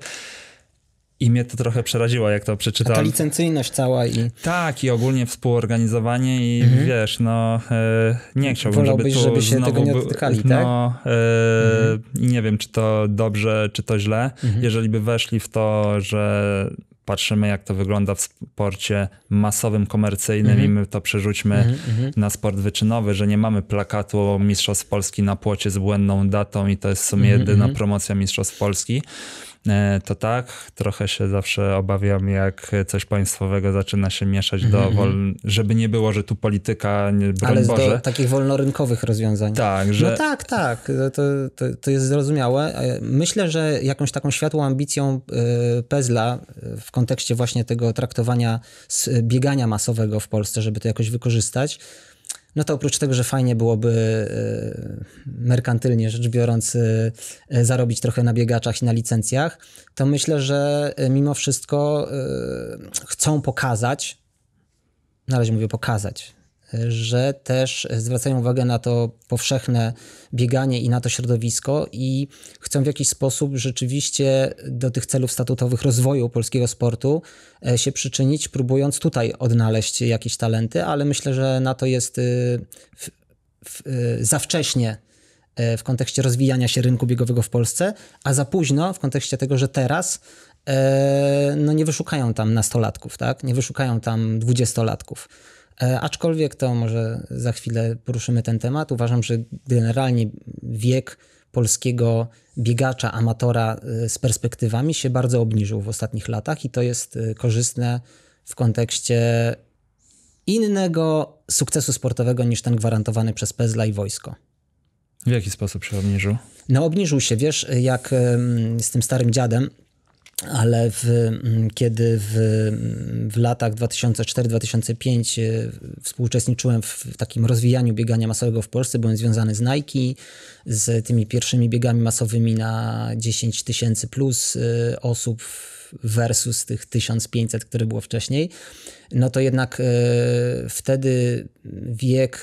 I mnie to trochę przeraziło, jak to przeczytałem. A ta licencyjność cała i... Tak, i ogólnie współorganizowanie i mhm. wiesz, no e, nie chciałbym, Wolałbyś, żeby tu żeby się tego nie dotykali, tak? No, mhm. nie wiem, czy to dobrze, czy to źle. Mhm. Jeżeli by weszli w to, że patrzymy, jak to wygląda w sporcie masowym, komercyjnym mm -hmm. i my to przerzućmy mm -hmm. na sport wyczynowy, że nie mamy plakatu Mistrzostw Polski na płocie z błędną datą i to jest w sumie mm -hmm. jedyna mhm. promocja Mistrzostw Polski. E, to tak, trochę się zawsze obawiam, jak coś państwowego zaczyna się mieszać do mhm, wol... Mhm. żeby nie było, że tu polityka, nie, broń Ale Boże. do takich wolnorynkowych rozwiązań. Tak, że... No tak, tak, to, to, to jest zrozumiałe. E, myślę, że jakąś taką światłą ambicją e, Pezla w kontekście właśnie tego traktowania biegania masowego w Polsce, żeby to jakoś wykorzystać, no to oprócz tego, że fajnie byłoby e, merkantylnie rzecz biorąc e, e, zarobić trochę na biegaczach i na licencjach, to myślę, że mimo wszystko chcą pokazać, na razie mówię pokazać, że też zwracają uwagę na to powszechne bieganie i na to środowisko i chcą w jakiś sposób rzeczywiście do tych celów statutowych rozwoju polskiego sportu e, się przyczynić, próbując tutaj odnaleźć jakieś talenty, ale myślę, że na to jest y, w, w, y, za wcześnie e, w kontekście rozwijania się rynku biegowego w Polsce, a za późno w kontekście tego, że teraz e, no nie wyszukają tam nastolatków, tak? nie wyszukają tam dwudziestolatków. E, aczkolwiek to może za chwilę poruszymy ten temat. Uważam, że generalnie wiek polskiego biegacza, amatora e, z perspektywami się bardzo obniżył w ostatnich latach i to jest e, korzystne w kontekście innego sukcesu sportowego niż ten gwarantowany przez Pezla i wojsko. W jaki sposób się obniżył? No obniżył się, wiesz, jak z tym starym dziadem, ale w, mm, kiedy w, mm, w latach 2004-2005 e, współuczestniczyłem w takim rozwijaniu biegania masowego w Polsce, byłem związany z Nike, z tymi pierwszymi biegami masowymi na 10 tysięcy plus e, osób versus tych 1500, które było wcześniej, no to jednak e, wtedy wiek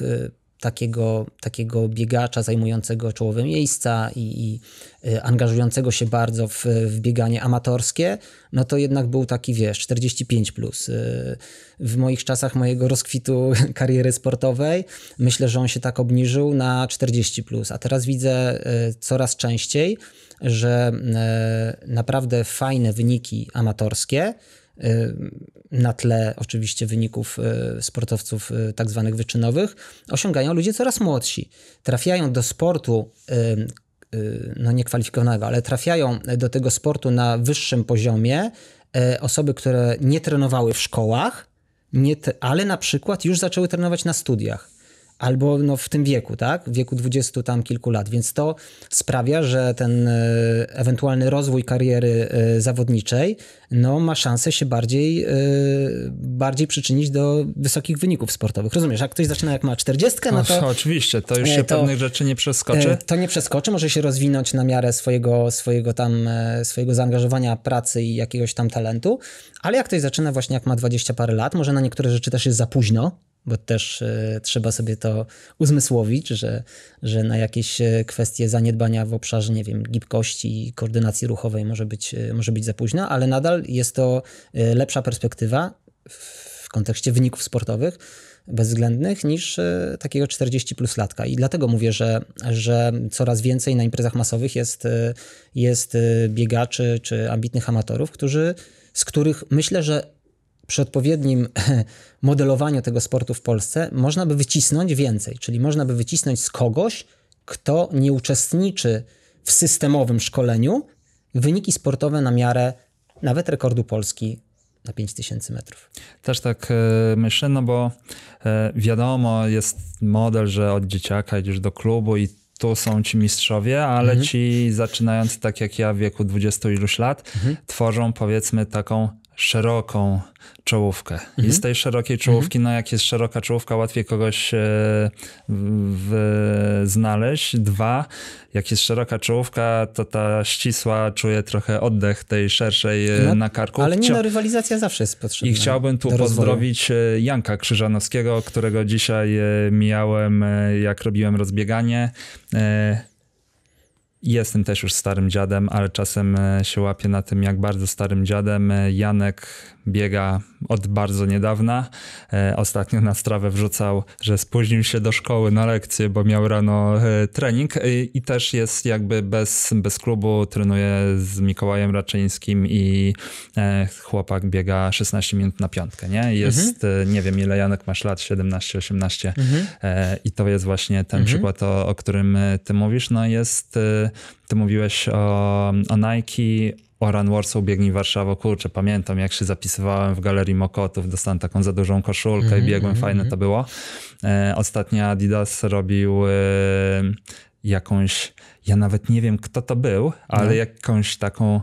takiego, takiego biegacza zajmującego czołowe miejsca i, i e, angażującego się bardzo w, w, bieganie amatorskie, no to jednak był taki, wiesz, 45 plus. E, w moich czasach mojego rozkwitu kariery sportowej myślę, że on się tak obniżył na 40 plus, a teraz widzę e, coraz częściej, że naprawdę fajne wyniki amatorskie Y, na tle oczywiście wyników y, sportowców y, tak zwanych wyczynowych, osiągają ludzie coraz młodsi. Trafiają do sportu no niekwalifikowanego, ale trafiają do tego sportu na wyższym poziomie osoby, które nie trenowały w szkołach, nie, ale na przykład już zaczęły trenować na studiach albo no, w tym wieku, tak? W wieku dwudziestu tam kilku lat. Więc to sprawia, że ten e, ewentualny rozwój kariery e, zawodniczej no, ma szansę się bardziej, e, bardziej przyczynić do wysokich wyników sportowych. Rozumiesz, jak ktoś zaczyna jak ma 40, no to... O, oczywiście, to już się to, pewnych rzeczy nie przeskoczy. To nie przeskoczy, może się rozwinąć na miarę swojego, swojego tam, swojego zaangażowania, pracy i jakiegoś tam talentu, ale jak ktoś zaczyna właśnie jak ma 20 parę lat, może na niektóre rzeczy też jest za późno, bo też e, trzeba sobie to uzmysłowić, że, że na jakieś e, kwestie zaniedbania w obszarze, nie wiem, gibkości i koordynacji ruchowej może być, e, może być za późno, ale nadal jest to lepsza perspektywa w kontekście wyników sportowych bezwzględnych niż takiego 40 plus latka. I dlatego mówię, że, że coraz więcej na imprezach masowych jest, jest biegaczy czy ambitnych amatorów, którzy, z których myślę, że przy odpowiednim modelowaniu tego sportu w Polsce można by wycisnąć więcej, czyli można by wycisnąć z kogoś, kto nie uczestniczy w systemowym szkoleniu, wyniki sportowe na miarę nawet rekordu Polski na 5000 metrów. Też tak e, myślę, no bo e, wiadomo, jest model, że od dzieciaka idziesz do klubu i tu są ci mistrzowie, ale mhm. ci zaczynający tak jak ja w wieku 20 iluś lat, mhm. tworzą powiedzmy taką szeroką czołówkę. Mhm. I z tej szerokiej czołówki, mhm. no jak jest szeroka czołówka, łatwiej kogoś e, w, w, znaleźć. Dwa, jak jest szeroka czołówka, to ta ścisła czuje trochę oddech tej szerszej e, no, na karku. Ale nie, no rywalizacja zawsze jest potrzebna. I chciałbym tu pozdrowić e, Janka Krzyżanowskiego, którego dzisiaj mijałem, jak robiłem rozbieganie Jestem też już starym dziadem, ale czasem e, się łapię na tym, jak bardzo starym dziadem e, Janek biega od bardzo niedawna. E, ostatnio na strawę wrzucał, że spóźnił się do szkoły na lekcję, bo miał rano e, trening e, i też jest jakby bez, bez klubu, trenuje z Mikołajem Raczyńskim i chłopak biega 16 minut na piątkę, nie? Jest, mhm. nie wiem ile Janek masz lat, 17, 18 mhm. i to jest właśnie ten mhm. przykład, o, o którym ty mówisz. No jest, ty mówiłeś o, o Nike, Oran Warsaw biegnij Warszawo, kurczę, pamiętam jak się zapisywałem w Galerii Mokotów, dostałem taką za dużą koszulkę mm -hmm, i mhm, biegłem, mm -hmm. fajne mhm. to było. E, ostatnio Adidas robił e, jakąś, ja nawet nie wiem kto to był, ale no. jakąś taką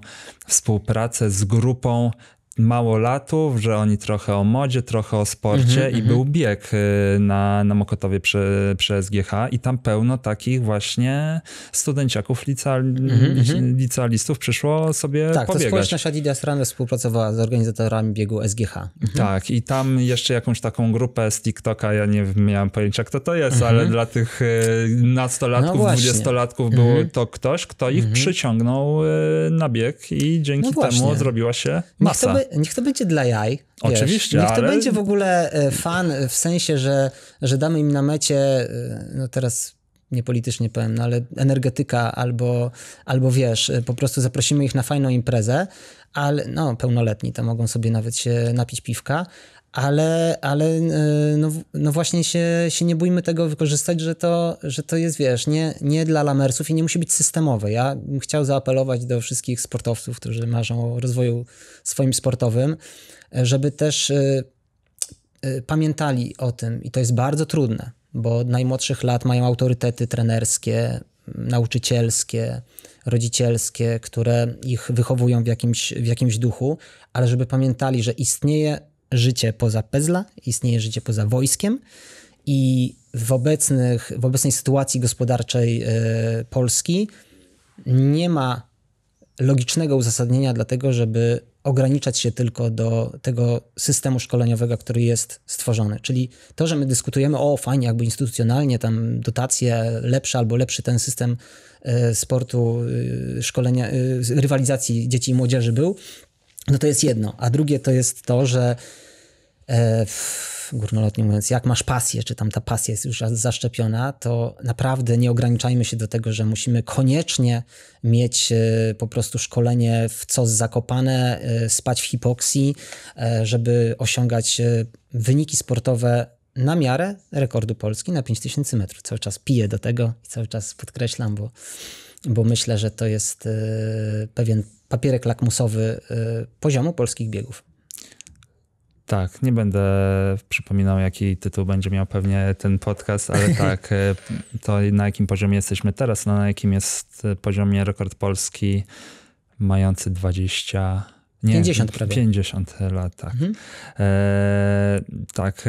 współpracę z grupą mało latów, że oni trochę o modzie, trochę o sporcie mm -hmm, i był mhm. bieg y, na, na Mokotowie przy, przy SGH i tam pełno takich właśnie studenciaków, liceal, mm mhm. licealistów przyszło sobie tak, pobiegać. Tak, społeczność Adidas Run współpracowała z organizatorami biegu SGH. Mhm. Tak, i tam jeszcze jakąś taką grupę z TikToka, ja nie miałem pojęcia kto to jest, ale dla tych y, nastolatków, no dwudziestolatków był to ktoś, kto ich przyciągnął y, na bieg i dzięki no temu zrobiła się masa. Niech to, by, niech to będzie dla jaj. Oczywiście. Wiesz, niech to ale... będzie w ogóle e, fan e, w sensie, że, że damy im na mecie, e, no teraz niepolitycznie powiem, no ale energetyka albo, albo wiesz, po prostu zaprosimy ich na fajną imprezę, ale no pełnoletni to mogą sobie nawet się napić piwka, ale, ale e, no, no, właśnie się, się nie bójmy tego wykorzystać, że to, że to jest, wiesz, nie, nie dla lamersów i nie musi być systemowe. Ja bym chciał zaapelować do wszystkich sportowców, którzy marzą o rozwoju swoim sportowym, żeby też e, e, pamiętali o tym i to jest bardzo trudne, bo od najmłodszych lat mają autorytety trenerskie, nauczycielskie, rodzicielskie, które ich wychowują w jakimś, w jakimś duchu, ale żeby pamiętali, że istnieje życie poza pezla, istnieje życie poza wojskiem i w, obecnych, w obecnej sytuacji gospodarczej e, Polski nie ma logicznego uzasadnienia dlatego, żeby ograniczać się tylko do tego systemu szkoleniowego, który jest stworzony. Czyli to, że my dyskutujemy, o fajnie, jakby instytucjonalnie tam dotacje lepsze albo lepszy ten system e, sportu, e, szkolenia, rywalizacji dzieci i młodzieży był, no to jest jedno. A drugie to jest to, że e, górnolotnie mówiąc, jak masz pasję, czy tam ta pasja jest już zaszczepiona, to naprawdę nie ograniczajmy się do tego, że musimy koniecznie mieć e, po prostu szkolenie w coś zakopane, e, spać w hipoksji, e, żeby osiągać wyniki sportowe na miarę rekordu Polski na 5000 metrów. Cały czas piję do tego i cały czas podkreślam, bo, bo myślę, że to jest pewien papierek lakmusowy y, poziomu polskich biegów. Tak, nie będę przypominał, jaki tytuł będzie miał pewnie ten podcast, ale tak, y, to na jakim poziomie jesteśmy teraz, no na jakim jest y, poziomie rekord polski mający 20. Nie, 50 prawie. 50 lat, tak. Mhm. E, tak,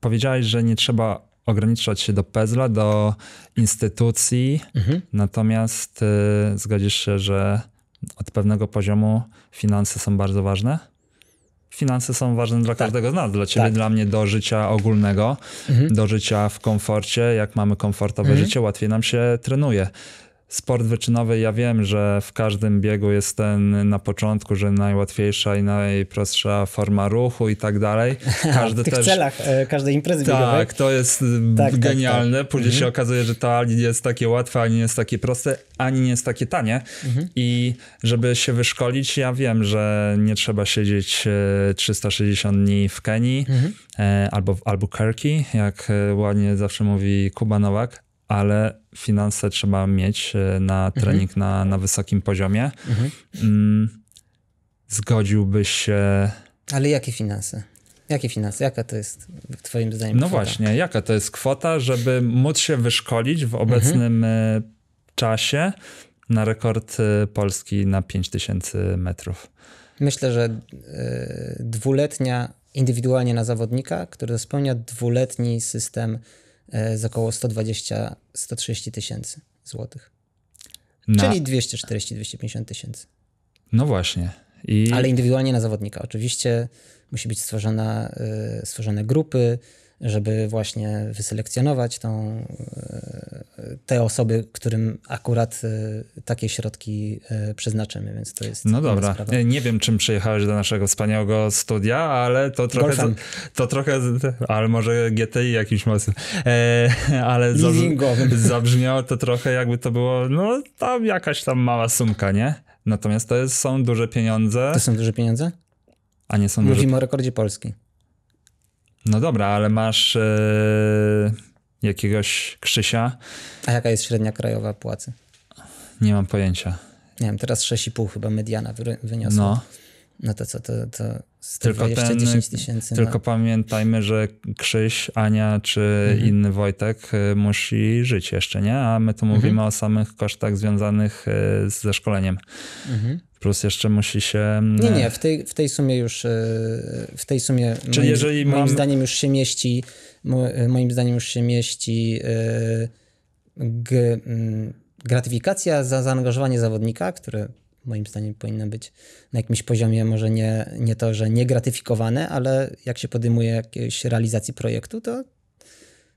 powiedziałeś, że nie trzeba ograniczać się do pezla, do instytucji, mhm. natomiast e, zgodzisz się, że od pewnego poziomu finanse są bardzo ważne. Finanse są ważne dla tak. każdego z nas, dla ciebie, tak. dla mnie do życia ogólnego, mhm. do życia w komforcie. Jak mamy komfortowe mhm. życie, łatwiej nam się trenuje sport wyczynowy, ja wiem, że w każdym biegu jest ten na początku, że najłatwiejsza i najprostsza forma ruchu i tak dalej. Każdy w tych też... celach e, każdej imprezy tak, biegowej. Tak, to jest tak, tak, tak, genialne. Tak, Później mhm. się okazuje, że to ani nie jest takie łatwe, ani nie jest takie proste, ani nie jest takie tanie. Mhm. I żeby się wyszkolić, ja wiem, że nie trzeba siedzieć 360 e, dni w Kenii mhm. E, albo w Albuquerque, jak ładnie zawsze mówi Kuba Nowak ale finanse trzeba mieć e, na mhm. trening mhm. na, na wysokim poziomie. Mhm. Mm, zgodziłbyś się. Ale jakie finanse? Jakie finanse? Jaka to jest Twoim zdaniem? No kwota? właśnie, jaka to jest kwota, żeby móc się wyszkolić w obecnym mhm. E, czasie na rekord e, Polski na 5000 metrów? Myślę, że dwuletnia indywidualnie na zawodnika, który spełnia dwuletni system E, z około 120-130 tysięcy złotych. Na... Czyli 240-250 tysięcy. No właśnie. I... Ale indywidualnie na zawodnika. Oczywiście musi być stworzona, e, stworzone grupy, żeby właśnie wyselekcjonować tą, e, te osoby, którym akurat e, takie środki e, przeznaczymy, więc to jest... No dobra, nie wiem czym przyjechałeś do naszego wspaniałego studia, ale to trochę... Golfem. To, trochę, ale może GTI jakimś mocno, e, ale zabrzmiało to trochę jakby to było, no tam jakaś tam mała sumka, nie? Natomiast to jest, są duże pieniądze. To są duże pieniądze? A nie są Mówimy duże... o rekordzie Polski. No dobra, ale masz e, jakiegoś Krzysia. A jaka jest średnia krajowa płacy? Nie mam pojęcia. Nie wiem, teraz 6,5 chyba mediana wyniosła. No. No to co, to, to 120, tylko 10 tysięcy. Tylko no. pamiętajmy, że Krzyś, Ania czy mhm. inny Wojtek e, musi żyć jeszcze, nie? A my tu mhm. mówimy o samych kosztach związanych e, ze szkoleniem. Mhm plus jeszcze musi się... Mm, nie, nie, w tej, w tej sumie już, e, w tej sumie Czyli moim, jeżeli moim mam... zdaniem już się mieści, e, moim zdaniem już się mieści e, g, mm, gratyfikacja za zaangażowanie zawodnika, które moim zdaniem powinno być na jakimś poziomie może nie, nie to, że nie gratyfikowane, ale jak się podejmuje jakieś realizacji projektu, to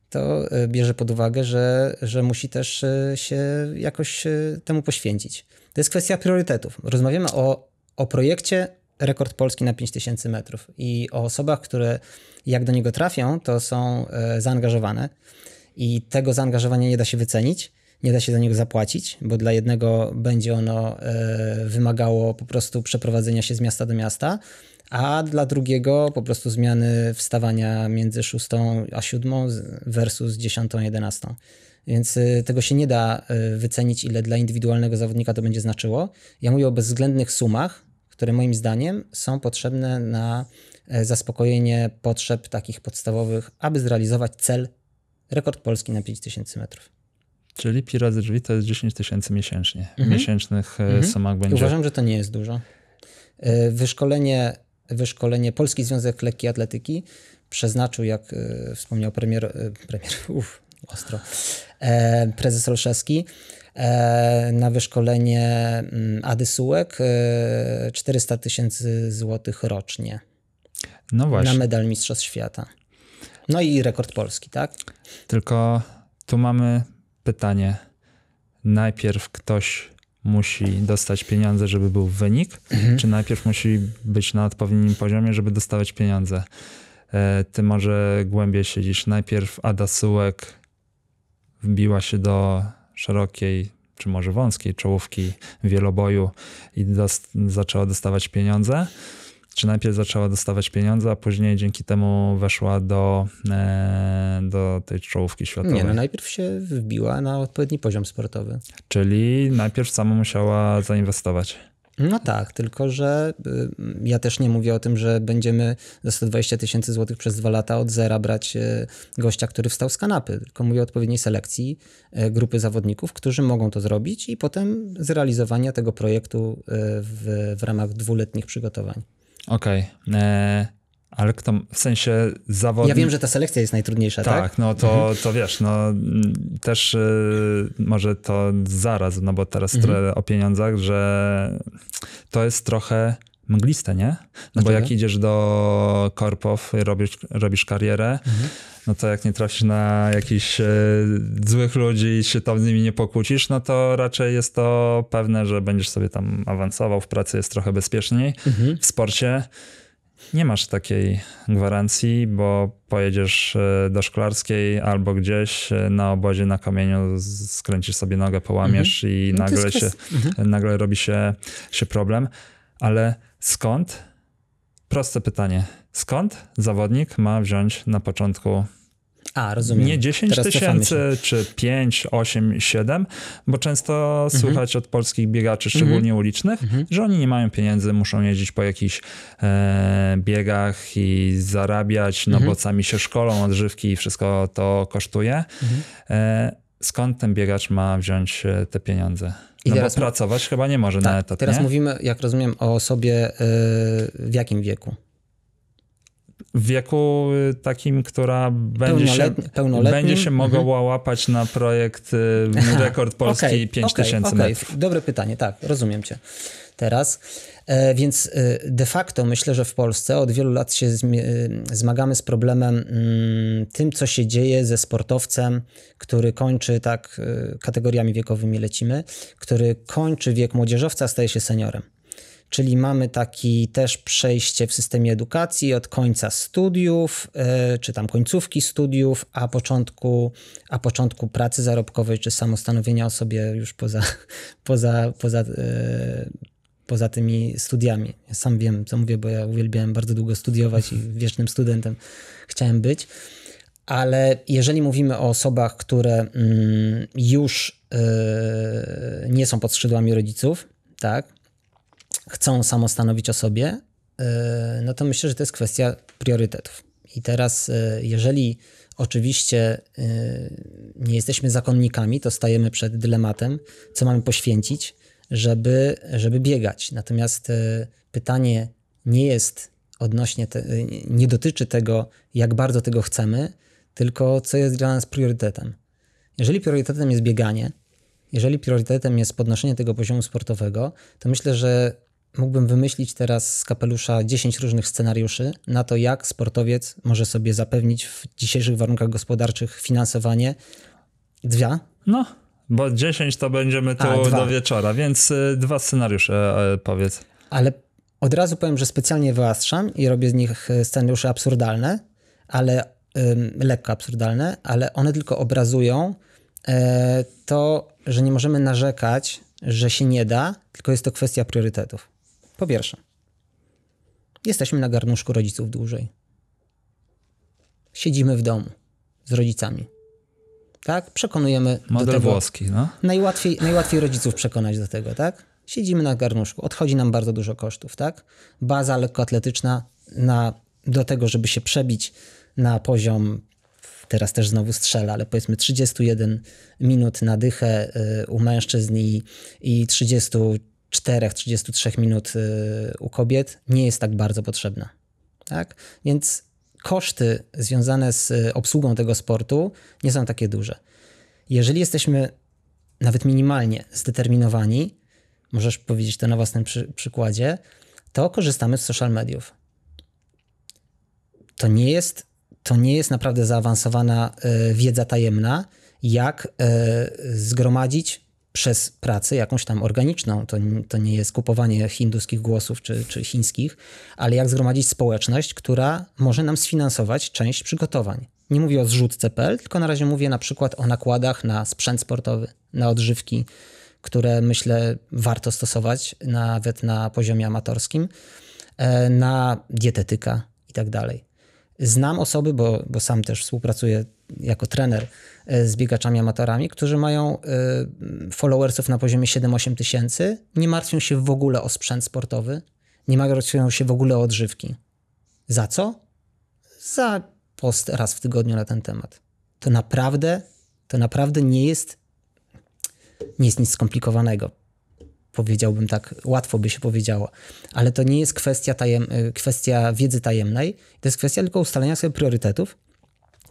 to bierze pod uwagę, że, że musi też się jakoś temu poświęcić. To jest kwestia priorytetów. Rozmawiamy o, o projekcie rekord Polski na 5000 metrów i o osobach, które jak do niego trafią, to są e, zaangażowane i tego zaangażowania nie da się wycenić, nie da się za niego zapłacić, bo dla jednego będzie ono e, wymagało po prostu przeprowadzenia się z miasta do miasta, a dla drugiego po prostu zmiany wstawania między 6 a 7 versus 10, 11. Więc y, tego się nie da y, wycenić, ile dla indywidualnego zawodnika to będzie znaczyło. Ja mówię o bezwzględnych sumach, które moim zdaniem są potrzebne na e, zaspokojenie potrzeb takich podstawowych, aby zrealizować cel rekord polski na 5000 metrów. Czyli pi razy drzwi to jest 10 tysięcy miesięcznie. Mhm. Miesięcznych e, mhm. sumach będzie. Uważam, że to nie jest dużo. E, wyszkolenie, wyszkolenie Polski Związek Lekkiej Atletyki przeznaczył, jak wspomniał premier, premier uf, ostro, e, prezes Olszewski e, na wyszkolenie mm, Ady Sułek 400 e, tysięcy złotych rocznie. No właśnie. Na medal Mistrzostw Świata. No i rekord polski, tak? Tylko tu mamy pytanie. Najpierw ktoś musi dostać pieniądze, żeby był wynik, mhm. czy najpierw musi być na odpowiednim poziomie, żeby dostawać pieniądze? Ty może głębiej siedzisz. Najpierw Ada Sułek wbiła się do szerokiej czy może wąskiej czołówki wieloboju i dost, zaczęła dostawać pieniądze. Czy najpierw zaczęła dostawać pieniądze, a później dzięki temu weszła do, e, do tej czołówki światowej? Nie, no najpierw się wbiła na odpowiedni poziom sportowy. Czyli najpierw sama musiała zainwestować. No tak, tylko że y, ja też nie mówię o tym, że będziemy za 120 tysięcy złotych przez dwa lata od zera brać y, gościa, który wstał z kanapy, tylko mówię o odpowiedniej selekcji y, grupy zawodników, którzy mogą to zrobić i potem zrealizowania tego projektu w, w ramach dwuletnich przygotowań. Okej. Okay. E, ale kto, w sensie zawodnik... Ja wiem, że ta selekcja jest najtrudniejsza, tak? Tak, no to, mhm. to wiesz, no też y, może to zaraz, no bo teraz mhm. o pieniądzach, że to jest trochę mgliste, nie? No bo jak idziesz do korpów, robisz, robisz karierę, mhm. no to jak nie trafisz na jakichś y, złych ludzi i się tam z nimi nie pokłócisz, no to raczej jest to pewne, że będziesz sobie tam awansował, w pracy jest trochę bezpieczniej, mhm. w sporcie nie masz takiej gwarancji, bo pojedziesz e, do szklarskiej albo gdzieś e, na obozie na kamieniu, skręcisz sobie nogę, połamiesz mhm. i no nagle, się, mhm. nagle robi się, się problem. Ale skąd? Proste pytanie. Skąd zawodnik ma wziąć na początku a, rozumiem. Nie 10 Teraz tysięcy, czy 5, 8, 7, bo często mhm. słychać od polskich biegaczy, szczególnie mhm. ulicznych, mhm. że oni nie mają pieniędzy, muszą jeździć po jakichś e, biegach i zarabiać, no bo mhm. sami się szkolą, odżywki i wszystko to kosztuje. Mhm. E, skąd ten biegacz ma wziąć e, te pieniądze? No I teraz, bo pracować chyba nie może tak, na etat. Teraz nie? mówimy, jak rozumiem, o osobie yy, w jakim wieku? w wieku y, takim, która będzie Pełnolet, się, będzie się mogła mhm. łapać na projekt y, Rekord Polski okay, 5000 okay, metrów. Dobre pytanie, tak, rozumiem cię teraz. E, więc e, de facto myślę, że w Polsce od wielu lat się e, zmagamy z problemem mm, tym, co się dzieje ze sportowcem, który kończy, tak e, kategoriami wiekowymi lecimy, który kończy wiek młodzieżowca, staje się seniorem czyli mamy taki też przejście w systemie edukacji od końca studiów, e, czy tam końcówki studiów, a początku, a początku pracy zarobkowej, czy samostanowienia o sobie już poza, poza, poza, e, poza tymi studiami. Ja sam wiem, co mówię, bo ja uwielbiałem bardzo długo studiować i wiecznym studentem chciałem być. Ale jeżeli mówimy o osobach, które mm, już e, nie są pod skrzydłami rodziców, tak, chcą samostanowić o sobie, e, no to myślę, że to jest kwestia priorytetów. I teraz, e, jeżeli oczywiście e, nie jesteśmy zakonnikami, to stajemy przed dylematem, co mamy poświęcić, żeby, żeby biegać. Natomiast pytanie nie jest odnośnie, te, nie dotyczy tego, jak bardzo tego chcemy, tylko co jest dla nas priorytetem. Jeżeli priorytetem jest bieganie, jeżeli priorytetem jest podnoszenie tego poziomu sportowego, to myślę, że mógłbym wymyślić teraz z kapelusza 10 różnych scenariuszy na to, jak sportowiec może sobie zapewnić w dzisiejszych warunkach gospodarczych finansowanie. Dwa? No, bo 10 to będziemy tu A, do wieczora, więc y, dwa scenariusze e, e, powiedz. Ale od razu powiem, że specjalnie wyastrzam i robię z nich e, scenariusze absurdalne, ale ym, lekko absurdalne, ale one tylko obrazują yy, to, że nie możemy narzekać, że się nie da, tylko jest to kwestia priorytetów. Po pierwsze, jesteśmy na garnuszku rodziców dłużej. Siedzimy w domu z rodzicami. Tak? Przekonujemy Model do tego. włoski, no. Najłatwiej, najłatwiej rodziców przekonać do tego, tak? Siedzimy na garnuszku. Odchodzi nam bardzo dużo kosztów, tak? Baza lekkoatletyczna na, do tego, żeby się przebić na poziom teraz też znowu strzela, ale powiedzmy 31 minut na dychę y, u mężczyzn i, i 30 4-33 minut y, u kobiet nie jest tak bardzo potrzebna. Tak? Więc koszty związane z y, obsługą tego sportu nie są takie duże. Jeżeli jesteśmy nawet minimalnie zdeterminowani, możesz powiedzieć to na własnym przy przykładzie, to korzystamy z social mediów. To nie jest, to nie jest naprawdę zaawansowana y, wiedza tajemna, jak y, zgromadzić przez pracę, jakąś tam organiczną. To, to nie jest kupowanie hinduskich głosów czy, czy chińskich, ale jak zgromadzić społeczność, która może nam sfinansować część przygotowań. Nie mówię o zrzutce.pl, tylko na razie mówię na przykład o nakładach na sprzęt sportowy, na odżywki, które myślę warto stosować nawet na poziomie amatorskim, e, na dietetyka i tak dalej. Znam osoby, bo, bo sam też współpracuję jako trener e, z biegaczami amatorami, którzy mają e, followersów na poziomie 7-8 tysięcy, nie martwią się w ogóle o sprzęt sportowy, nie martwią się w ogóle o odżywki. Za co? Za post raz w tygodniu na ten temat. To naprawdę, to naprawdę nie jest, nie jest nic skomplikowanego. Powiedziałbym tak, łatwo by się powiedziało, ale to nie jest kwestia, tajem, e, kwestia wiedzy tajemnej, to jest kwestia tylko ustalenia sobie priorytetów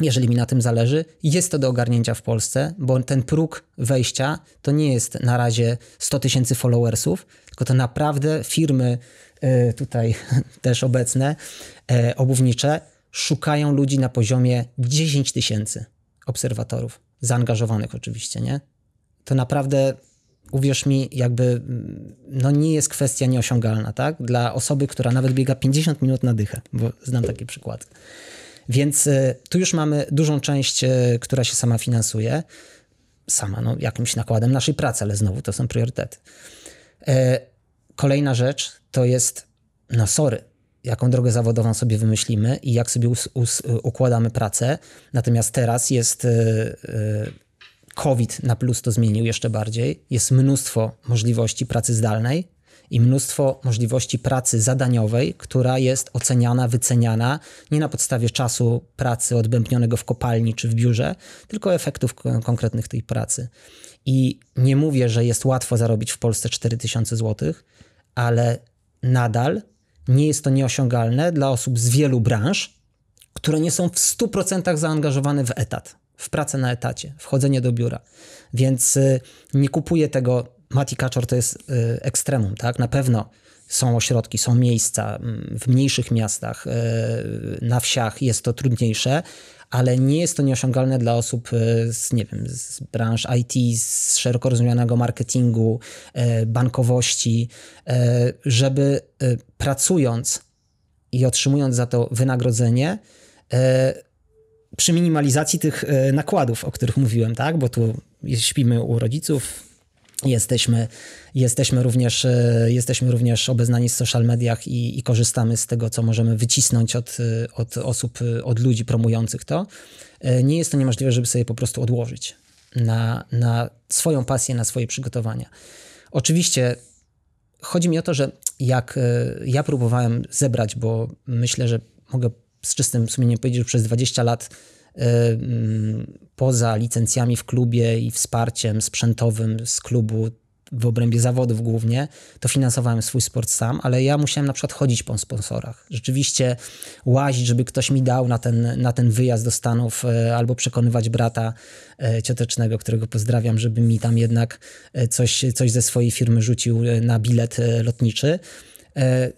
jeżeli mi na tym zależy, jest to do ogarnięcia w Polsce, bo ten próg wejścia to nie jest na razie 100 tysięcy followersów, tylko to naprawdę firmy e, tutaj też obecne, e, obuwnicze, szukają ludzi na poziomie 10 tysięcy obserwatorów, zaangażowanych oczywiście, nie? To naprawdę, uwierz mi, jakby mm, no nie jest kwestia nieosiągalna, tak? Dla osoby, która nawet biega 50 minut na dychę, bo znam takie przykłady. Więc y, tu już mamy dużą część, y, która się sama finansuje, sama, no, jakimś nakładem naszej pracy, ale znowu to są priorytety. E, kolejna rzecz to jest, no sorry, jaką drogę zawodową sobie wymyślimy i jak sobie układamy pracę. Natomiast teraz jest y, COVID na plus to zmienił jeszcze bardziej. Jest mnóstwo możliwości pracy zdalnej, i mnóstwo możliwości pracy zadaniowej, która jest oceniana, wyceniana nie na podstawie czasu pracy odbębnionego w kopalni czy w biurze, tylko efektów konkretnych tej pracy. I nie mówię, że jest łatwo zarobić w Polsce 4000 zł, ale nadal nie jest to nieosiągalne dla osób z wielu branż, które nie są w 100% zaangażowane w etat, w pracę na etacie, wchodzenie do biura. Więc y, nie kupuję tego Mati Kaczor to jest y, ekstremum, tak? Na pewno są ośrodki, są miejsca mm, w mniejszych miastach, y, na wsiach jest to trudniejsze, ale nie jest to nieosiągalne dla osób y, z, nie wiem, z branż IT, z szeroko rozumianego marketingu, bankowości, żeby pracując i otrzymując za to wynagrodzenie, przy minimalizacji tych nakładów, o których mówiłem, tak? Bo tu śpimy u rodziców, Jesteśmy, jesteśmy, również, e, jesteśmy również obeznani z social mediach i, i, korzystamy z tego, co możemy wycisnąć od, e, od osób, e, od ludzi promujących to. Nie jest to niemożliwe, żeby sobie po prostu odłożyć na, na swoją pasję, na swoje przygotowania. Oczywiście chodzi mi o to, że jak ja próbowałem zebrać, bo myślę, że mogę z czystym sumieniem powiedzieć, że przez 20 lat E, mm, poza licencjami w klubie i wsparciem sprzętowym z klubu w obrębie zawodów głównie, to finansowałem swój sport sam, ale ja musiałem na przykład chodzić po sponsorach. Rzeczywiście łazić, żeby ktoś mi dał na ten, na ten wyjazd do Stanów, e, albo przekonywać brata e, ciotecznego, którego pozdrawiam, żeby mi tam jednak coś, coś ze swojej firmy rzucił na bilet lotniczy.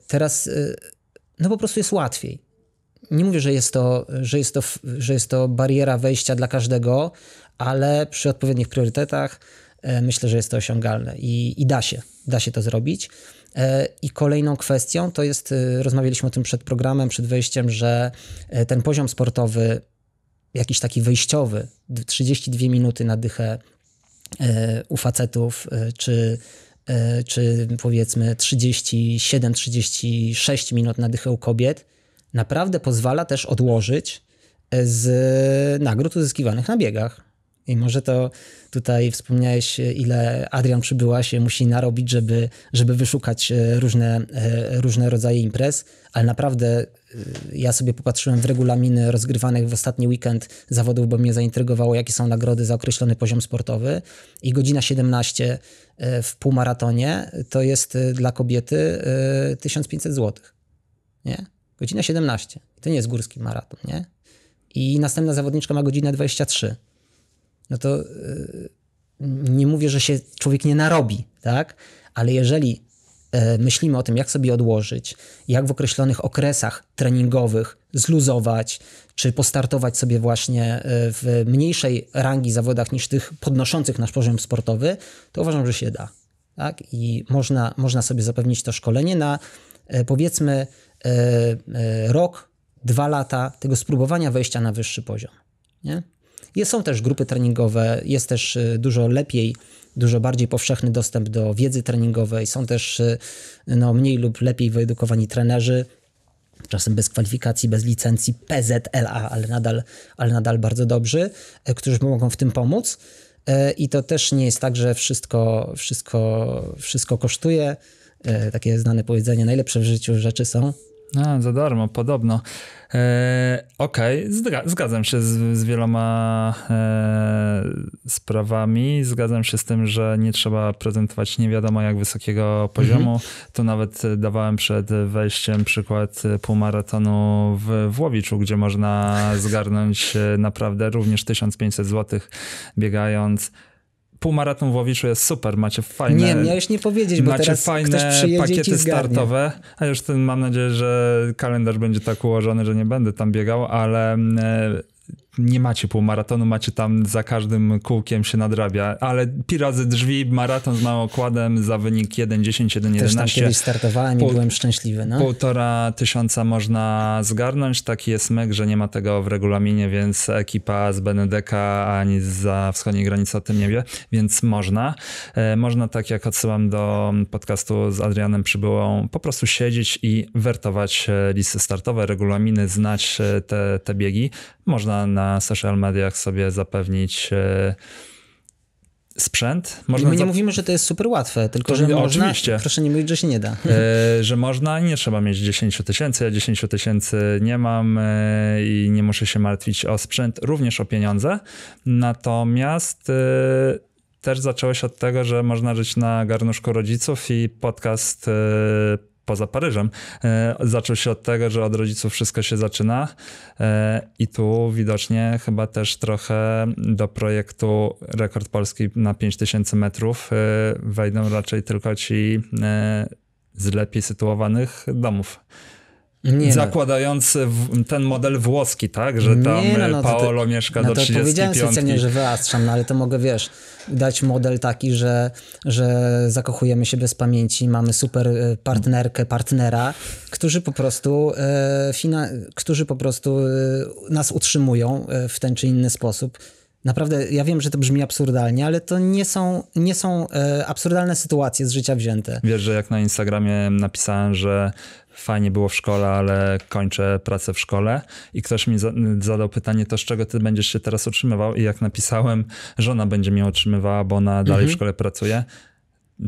Teraz no po prostu jest łatwiej nie mówię, że jest, to, że, jest to, że jest to bariera wejścia dla każdego, ale przy odpowiednich priorytetach e, myślę, że jest to osiągalne i, i da się, da się to zrobić. E, I kolejną kwestią to jest, e, rozmawialiśmy o tym przed programem, przed wejściem, że ten poziom sportowy, jakiś taki wyjściowy, 32 minuty na dychę u facetów, czy, czy powiedzmy 37-36 minut na dychę u kobiet, naprawdę pozwala też odłożyć e, z e, nagród uzyskiwanych na biegach. I może to tutaj wspomniałeś, e, ile Adrian przybyła się musi narobić, żeby, żeby wyszukać różne, różne rodzaje imprez, ale naprawdę ja sobie popatrzyłem w regulaminy rozgrywanych w ostatni weekend zawodów, bo mnie zaintrygowało, jakie są nagrody za określony poziom sportowy. I godzina 17 w półmaratonie to jest dla kobiety 1500 zł. Nie? Godzina 17. To nie jest górski maraton, nie? I następna zawodniczka ma godzinę 23. No to yy, nie mówię, że się człowiek nie narobi, tak? Ale jeżeli e, myślimy o tym, jak sobie odłożyć, jak w określonych okresach treningowych zluzować, czy postartować sobie właśnie e, w mniejszej rangi zawodach niż tych podnoszących nasz poziom sportowy, to uważam, że się da. Tak? I można, można sobie zapewnić to szkolenie na e, powiedzmy E, e, rok, dwa lata tego spróbowania wejścia na wyższy poziom. Nie? Są też grupy treningowe, jest też e, dużo lepiej, dużo bardziej powszechny dostęp do wiedzy treningowej, są też no, mniej lub lepiej wyedukowani trenerzy, czasem bez kwalifikacji, bez licencji PZLA, ale nadal, ale nadal bardzo dobrzy, którzy mogą w tym pomóc. I to też nie jest tak, że wszystko, wszystko, wszystko kosztuje. Takie znane powiedzenie, najlepsze w życiu rzeczy są a, za darmo, podobno. E, Okej, okay. zgadzam się z, z wieloma e, sprawami. Zgadzam się z tym, że nie trzeba prezentować nie wiadomo jak wysokiego poziomu. Mm -hmm. To nawet e, dawałem przed wejściem przykład e, półmaratonu w Włowiczu, gdzie można zgarnąć e, naprawdę również 1500 zł biegając półmaraton w Łowiczu jest super, macie fajne... Nie, miałeś nie powiedzieć, bo macie teraz fajne pakiety startowe, a już ten, mam nadzieję, że kalendarz będzie tak ułożony, że nie będę tam biegał, ale mm, e, nie macie półmaratonu, macie tam za każdym kółkiem się nadrabia, ale pi razy drzwi, maraton z małokładem za wynik 1.10, 1.11. Też tam kiedyś startowałem po, i byłem szczęśliwy. No? Półtora tysiąca można zgarnąć, taki jest myk, że nie ma tego w regulaminie, więc ekipa z Benedeka ani za wschodniej granicy o tym nie wie, więc można. E, można tak jak odsyłam do podcastu z Adrianem Przybyłą, po prostu siedzieć i wertować e, listy startowe, regulaminy, znać e, te, te biegi. Można na na social mediach sobie zapewnić e, sprzęt. Można My nie mówimy, że to jest super łatwe, tylko to, że można. Oczywiście. Proszę nie mówić, że się nie da. E, że można i nie trzeba mieć 10 tysięcy. Ja 10 tysięcy nie mam e, i nie muszę się martwić o sprzęt, również o pieniądze. Natomiast też zacząłeś od tego, że można żyć na garnuszku rodziców i podcast poza Paryżem. E, zaczął się od tego, że od rodziców wszystko się zaczyna e, i tu widocznie chyba też trochę do projektu Rekord Polski na 5000 metrów e, wejdą raczej tylko ci z lepiej sytuowanych domów. Nie no. ten model włoski, tak? Że tam nie, no, no, y, Paolo to, mieszka no, do powiedziałem specjalnie, że wyastrzam, no ale to mogę, wiesz, dać model taki, że, że zakochujemy się bez pamięci, mamy super y, partnerkę, partnera, którzy po prostu, e, fina, którzy po prostu e, nas utrzymują w ten czy inny sposób. Naprawdę, ja wiem, że to brzmi absurdalnie, ale to nie są, nie są e, absurdalne sytuacje z życia wzięte. Wiesz, że jak na Instagramie napisałem, że fajnie było w szkole, ale kończę pracę w szkole i ktoś mi zadał pytanie, to z czego ty będziesz się teraz utrzymywał? I jak napisałem, żona będzie mnie utrzymywała, bo ona dalej mhm. w szkole pracuje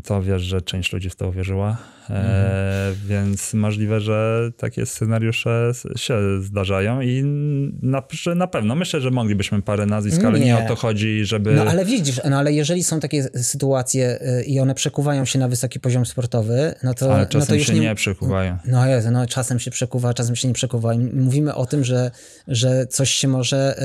to wiesz, że część ludzi w to uwierzyła. E, mhm. więc możliwe, że takie scenariusze się zdarzają i na, na pewno myślę, że moglibyśmy parę nazwisk, ale nie. nie. o to chodzi, żeby. No ale widzisz, no ale jeżeli są takie sytuacje y, i one przekuwają się na wysoki poziom sportowy, no to. Ale czasem no to już się nie, nie przekuwają. No, Jezu, no czasem się przekuwa, czasem się nie przekuwa. Mówimy o tym, że, że coś się może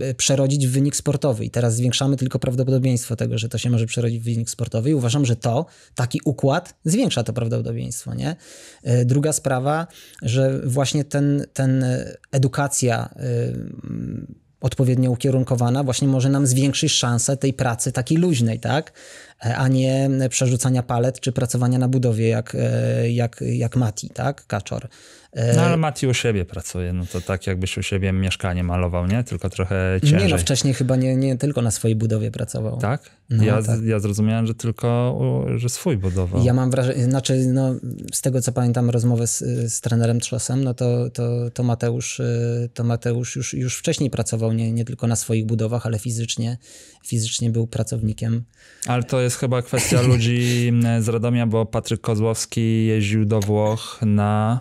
y, y, przerodzić w wynik sportowy i teraz zwiększamy tylko prawdopodobieństwo tego, że to się może przerodzić w wynik sportowy i uważam, że to, taki układ zwiększa to prawdopodobieństwo, nie? E, druga sprawa, że właśnie ten, ten e, edukacja e, mm, odpowiednio ukierunkowana właśnie może nam zwiększyć szansę tej pracy takiej luźnej, tak? A nie przerzucania palet czy pracowania na budowie jak, jak, jak Mati, tak? Kaczor. E, no ale Mati u siebie pracuje, no to tak jakbyś u siebie mieszkanie malował, nie? Tylko trochę ciężej. Nie no, wcześniej chyba nie, nie tylko na swojej budowie pracował. Tak? No, ja, tak. ja zrozumiałem, że tylko, że swój budował. Ja mam wrażenie, znaczy no, z tego co pamiętam rozmowę z, z trenerem Trzosem, no to, to, to Mateusz, y, to Mateusz już, już wcześniej pracował, nie, nie tylko na swoich budowach, ale fizycznie, fizycznie był pracownikiem. Ale to jest chyba kwestia ludzi mm, z Radomia, bo Patryk Kozłowski jeździł do Włoch na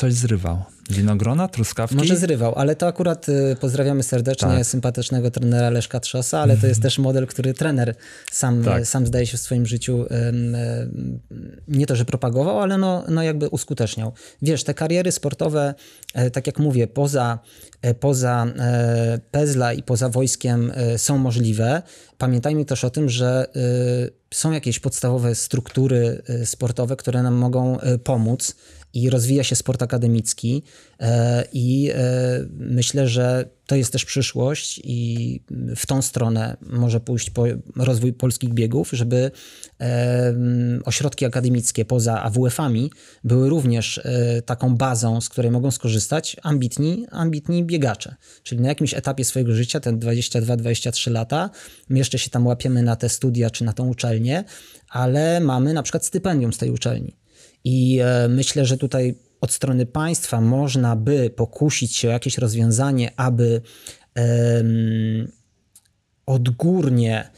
coś zrywał. Winogrona, truskawki? Może zrywał, ale to akurat y, pozdrawiamy serdecznie tak. sympatycznego trenera Leszka Trzosa, ale to jest mhm. też model, który trener sam, y, tak. sam zdaje się w swoim życiu y, y, nie to, że propagował, ale no, no jakby uskuteczniał. Wiesz, te kariery sportowe, e, tak jak mówię, poza, e, poza e, Pezla i poza wojskiem są możliwe. Pamiętajmy też o tym, że y, są jakieś podstawowe struktury y, sportowe, które nam mogą pomóc i rozwija się sport akademicki e, i e, myślę, że to jest też przyszłość i w tą stronę może pójść po rozwój polskich biegów, żeby e, ośrodki akademickie poza AWF-ami były również taką bazą, z której mogą skorzystać ambitni, ambitni biegacze. Czyli na jakimś etapie swojego życia, ten 22-23 lata, jeszcze się tam łapiemy na te studia czy na tą uczelnię, ale mamy na przykład stypendium z tej uczelni i e, myślę, że tutaj od strony państwa można by pokusić się o jakieś rozwiązanie, aby odgórnie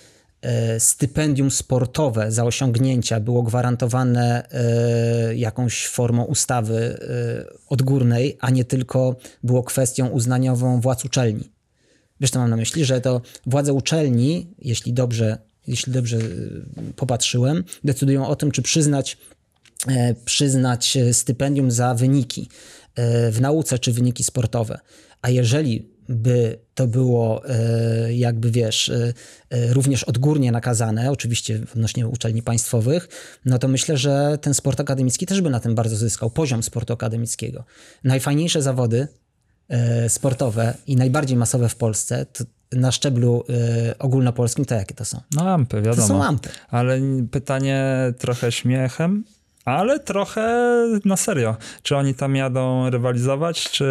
e, stypendium sportowe za osiągnięcia było gwarantowane e, jakąś formą ustawy odgórnej, a nie tylko było kwestią uznaniową władz uczelni. Wiesz, co mam na myśli, że to władze uczelni, jeśli dobrze, jeśli dobrze popatrzyłem, decydują o tym, czy przyznać E, przyznać e, stypendium za wyniki e, w nauce czy wyniki sportowe. A jeżeli by to było jakby wiesz, również odgórnie nakazane, oczywiście odnośnie uczelni państwowych, no to myślę, że ten sport akademicki też by na tym bardzo zyskał, poziom sportu akademickiego. Najfajniejsze zawody sportowe i najbardziej masowe w Polsce na szczeblu ogólnopolskim, to jakie to są? No lampy, wiadomo. To są lampy. Ale pytanie trochę śmiechem, ale trochę na serio. Czy oni tam jadą rywalizować, czy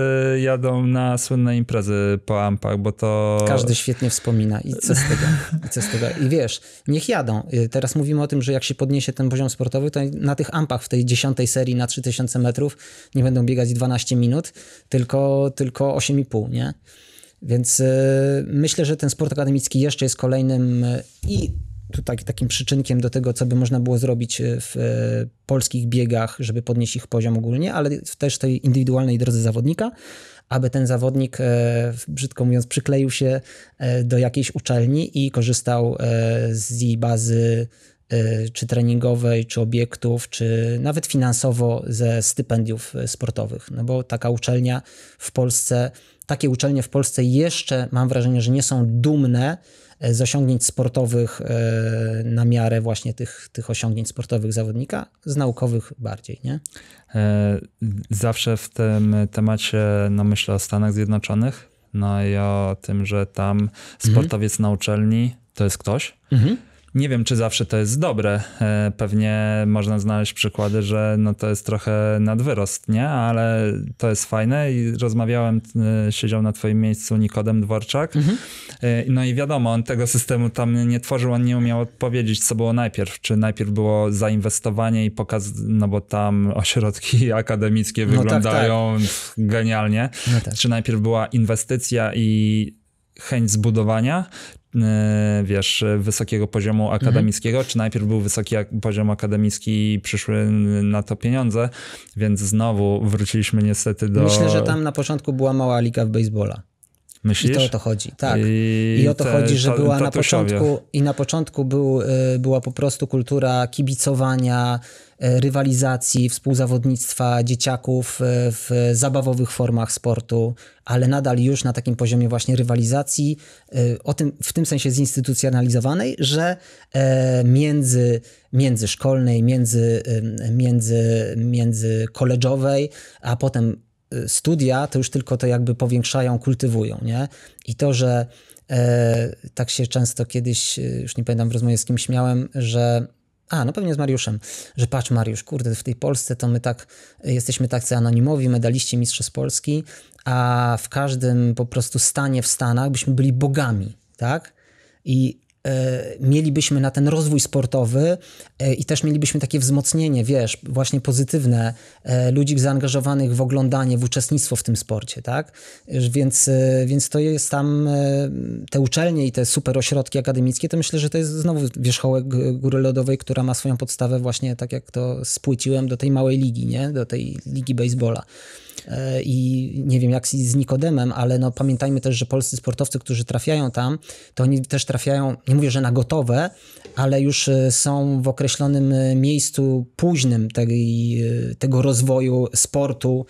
jadą na słynne imprezy po Ampach, bo to... Każdy świetnie wspomina i co z tego, i co z tego. I wiesz, niech jadą. Y, teraz mówimy o tym, że jak się podniesie ten poziom sportowy, to na tych Ampach w tej dziesiątej serii na 3000 metrów nie będą biegać 12 minut, tylko, tylko 8,5, nie? Więc y, myślę, że ten sport akademicki jeszcze jest kolejnym y, i tutaj takim przyczynkiem do tego, co by można było zrobić e, w e, polskich biegach, żeby podnieść ich poziom ogólnie, ale też tej indywidualnej drodze zawodnika, aby ten zawodnik, e, brzydko mówiąc, przykleił się do jakiejś uczelni i korzystał z jej bazy czy treningowej, czy obiektów, czy nawet finansowo ze stypendiów sportowych. No bo taka uczelnia w Polsce, takie uczelnie w Polsce jeszcze mam wrażenie, że nie są dumne E, z osiągnięć sportowych e, na miarę właśnie tych, tych osiągnięć sportowych zawodnika, z naukowych bardziej, nie? E, zawsze w tym temacie, no myślę o Stanach Zjednoczonych, no i o tym, że tam mhm. sportowiec mhm. na uczelni to jest ktoś, mhm nie wiem, czy zawsze to jest dobre. E, pewnie można znaleźć przykłady, że no to jest trochę nadwyrost, nie? Ale to jest fajne i rozmawiałem, e, siedział na twoim miejscu Nikodem Dworczak. Mhm. E, no i wiadomo, on tego systemu tam nie tworzył, on nie umiał odpowiedzieć, co było najpierw. Czy najpierw było zainwestowanie i pokaz, no bo tam ośrodki akademickie no tak, wyglądają tak, tak. genialnie. No tak. Czy najpierw była inwestycja i chęć zbudowania, E, wiesz, wysokiego poziomu mhm. akademickiego, mhm. czy najpierw był wysoki poziom akademicki i przyszły na to pieniądze, więc znowu wróciliśmy niestety do... Myślę, że tam na początku była mała lika w baseballa. Myślisz? I to o to chodzi, tak. I, I o to te, chodzi, że była na początku i na początku był, y, była po prostu kultura kibicowania, y, rywalizacji, współzawodnictwa dzieciaków y, w zabawowych formach sportu, ale nadal już na takim poziomie właśnie rywalizacji, o tym, w tym sensie zinstytucjonalizowanej, że e, między, międzyszkolnej, między, między, międzykoleżowej, a potem studia to już tylko to jakby powiększają, kultywują, nie? I to, że e, tak się często kiedyś, e, już nie pamiętam w rozmowie z kim śmiałem, że a, no pewnie z Mariuszem, że patrz Mariusz, kurde, w tej Polsce to my tak, jesteśmy tacy anonimowi, medaliści Mistrzostw Polski, a w każdym po prostu stanie w Stanach byśmy byli bogami, tak? I E, mielibyśmy na ten rozwój sportowy e, i też mielibyśmy takie wzmocnienie, wiesz, właśnie pozytywne e, ludzi zaangażowanych w oglądanie, w uczestnictwo w tym sporcie, tak? Więc, więc to jest tam te uczelnie i te super ośrodki akademickie, to myślę, że to jest znowu wierzchołek góry lodowej, która ma swoją podstawę właśnie, tak jak to spłyciłem, do tej małej ligi, nie? Do tej ligi baseballa. E, i nie wiem jak z Nikodemem, ale no pamiętajmy też, że polscy sportowcy, którzy trafiają tam, to oni też trafiają, nie mówię, że na gotowe, ale już e, są w określonym e, miejscu późnym tej, tego rozwoju sportu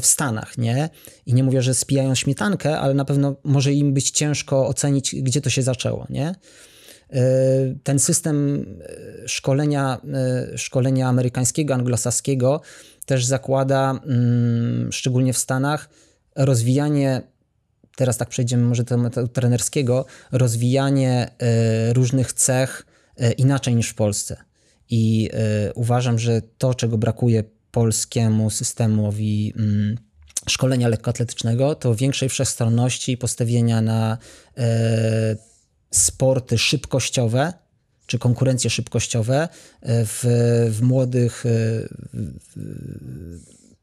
w Stanach, nie? I nie mówię, że spijają śmietankę, ale na pewno może im być ciężko ocenić, gdzie to się zaczęło, nie? ten system szkolenia, szkolenia amerykańskiego, anglosaskiego też zakłada, mm, szczególnie w Stanach, rozwijanie, teraz tak przejdziemy może tematu trenerskiego, rozwijanie e, różnych cech e, inaczej niż w Polsce. I e, uważam, że to, czego brakuje polskiemu systemowi mm, szkolenia lekkoatletycznego, to większej wszechstronności i postawienia na sporty szybkościowe, czy konkurencje szybkościowe e, w, w młodych e,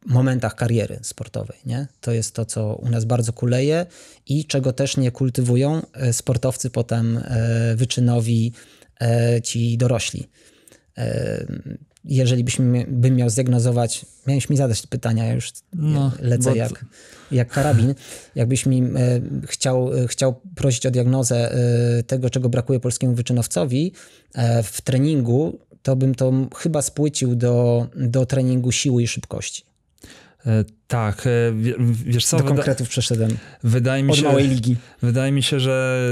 momentach kariery sportowej. Nie? To jest to, co u nas bardzo kuleje i czego też nie kultywują e, sportowcy potem wyczynowi ci dorośli jeżeli byśmy, bym miał zdiagnozować, miałeś mi zadać pytania, ja już no, lecę jak, jak karabin. Jakbyś mi e, chciał, e, chciał prosić o diagnozę e, tego, czego brakuje polskiemu wyczynowcowi e, w treningu, to bym to chyba spłycił do, do treningu siły i szybkości. E, tak, e, wiesz co? Do konkretów wyda- przeszedłem. Wydaje mi Od się, małej ligi. Wydaje mi się, że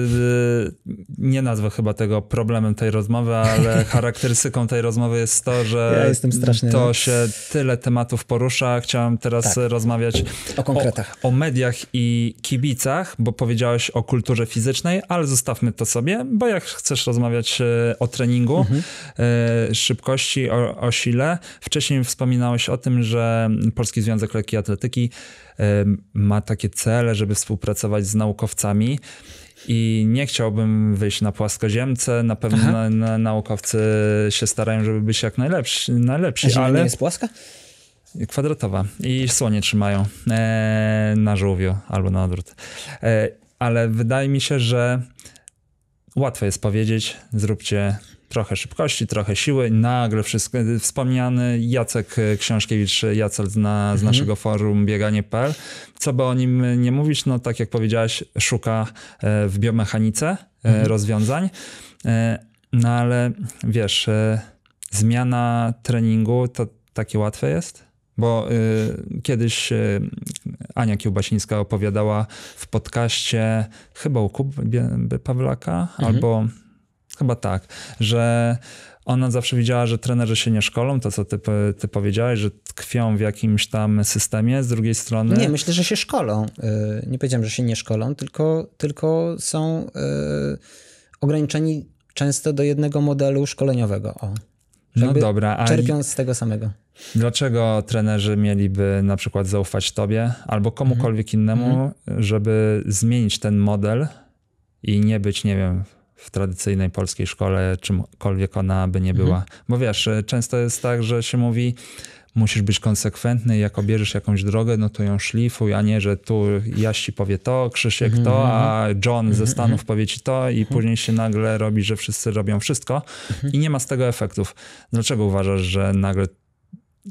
e, nie nazwę chyba tego problemem tej rozmowy, ale charakterystyką tej rozmowy jest to, że ja jestem straszny, to no. się tyle tematów porusza. Chciałem teraz tak. rozmawiać o konkretach. O, o mediach i kibicach, bo powiedziałeś o kulturze fizycznej, ale zostawmy to sobie, bo jak chcesz rozmawiać e, o treningu, mhm. szybkości, o, o sile, wcześniej wspominałeś o tym, że Polski Związek Lekiat Atletyki ma takie cele, żeby współpracować z naukowcami i nie chciałbym wyjść na płaskoziemce. Na pewno na, na, naukowcy się starają, żeby być jak najlepsi. najlepsi A ziemia ale... nie jest płaska? Kwadratowa. I słonie trzymają e, na żółwiu albo na odwrót. E, ale wydaje mi się, że łatwo jest powiedzieć, zróbcie trochę szybkości, trochę siły. Nagle wszystko, wspomniany Jacek e, Książkiewicz, e, Jacel na, z mhm. naszego forum bieganie.pl. Co by o nim e, nie mówić, no tak jak powiedziałaś, szuka w biomechanice mhm. rozwiązań. No ale wiesz, zmiana treningu to takie łatwe jest? Bo y, kiedyś y, Ania Kiełbasińska opowiadała w podcaście chyba u Kuby Pawlaka mhm. albo Chyba tak, że ona zawsze widziała, że trenerzy się nie szkolą, to co ty, ty powiedziałeś, że tkwią w jakimś tam systemie, z drugiej strony... Nie, myślę, że się szkolą. Y, nie powiedziałem, że się nie szkolą, tylko, tylko są y, ograniczeni często do jednego modelu szkoleniowego. O. No dobra. Czerpiąc z tego samego. Dlaczego trenerzy mieliby na przykład zaufać tobie albo komukolwiek mhm. innemu, mhm. żeby zmienić ten model i nie być, nie wiem, w tradycyjnej polskiej szkole, czymkolwiek ona by nie była. Mhm. Bo wiesz, e, często jest tak, że się mówi, musisz być konsekwentny, jak obierzesz jakąś drogę, no to ją szlifuj, a nie, że tu Jaś powie to, Krzysiek to, mhm. a John ze mhm. Stanów mhm. powie ci to i później się nagle robi, że wszyscy robią wszystko i nie ma z tego efektów. Dlaczego uważasz, że nagle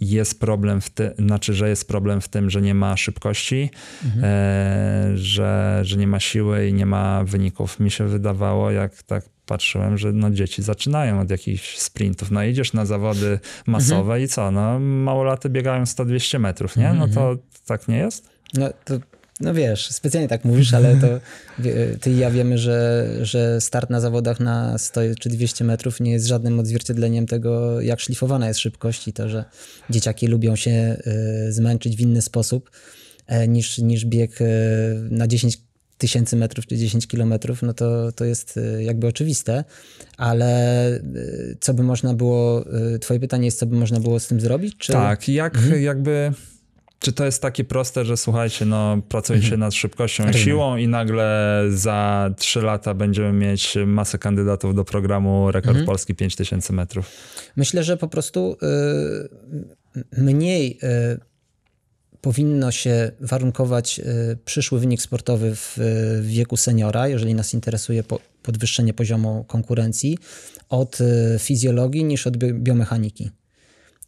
jest problem w tym, znaczy, że jest problem w tym, że nie ma szybkości, mhm. e, że, że nie ma siły i nie ma wyników. Mi się wydawało, jak tak patrzyłem, że no dzieci zaczynają od jakichś sprintów. No idziesz na zawody masowe mhm. i co? No małolaty biegają 100-200 metrów, nie? Mhm, no to mhm. tak nie jest? No to no wiesz, specjalnie tak mówisz, ale to ty i ja wiemy, że, że start na zawodach na 100 czy 200 metrów nie jest żadnym odzwierciedleniem tego, jak szlifowana jest szybkość i to, że dzieciaki lubią się y, zmęczyć w inny sposób e, niż, niż bieg e, na 10 tysięcy metrów czy 10 kilometrów, no to, to jest e, jakby oczywiste, ale co by można było, twoje pytanie jest, co by można było z tym zrobić? Czy... Tak, jak mhm. jakby czy to jest takie proste, że słuchajcie, no pracujcie mhm. nad szybkością i siłą i nagle za 3 lata będziemy mieć masę kandydatów do programu Rekord mhm. Polski 5000 metrów? Myślę, że po prostu y, mniej y, powinno się warunkować y, przyszły wynik sportowy w, w wieku seniora, jeżeli nas interesuje po, podwyższenie poziomu konkurencji, od y, fizjologii niż od biomechaniki.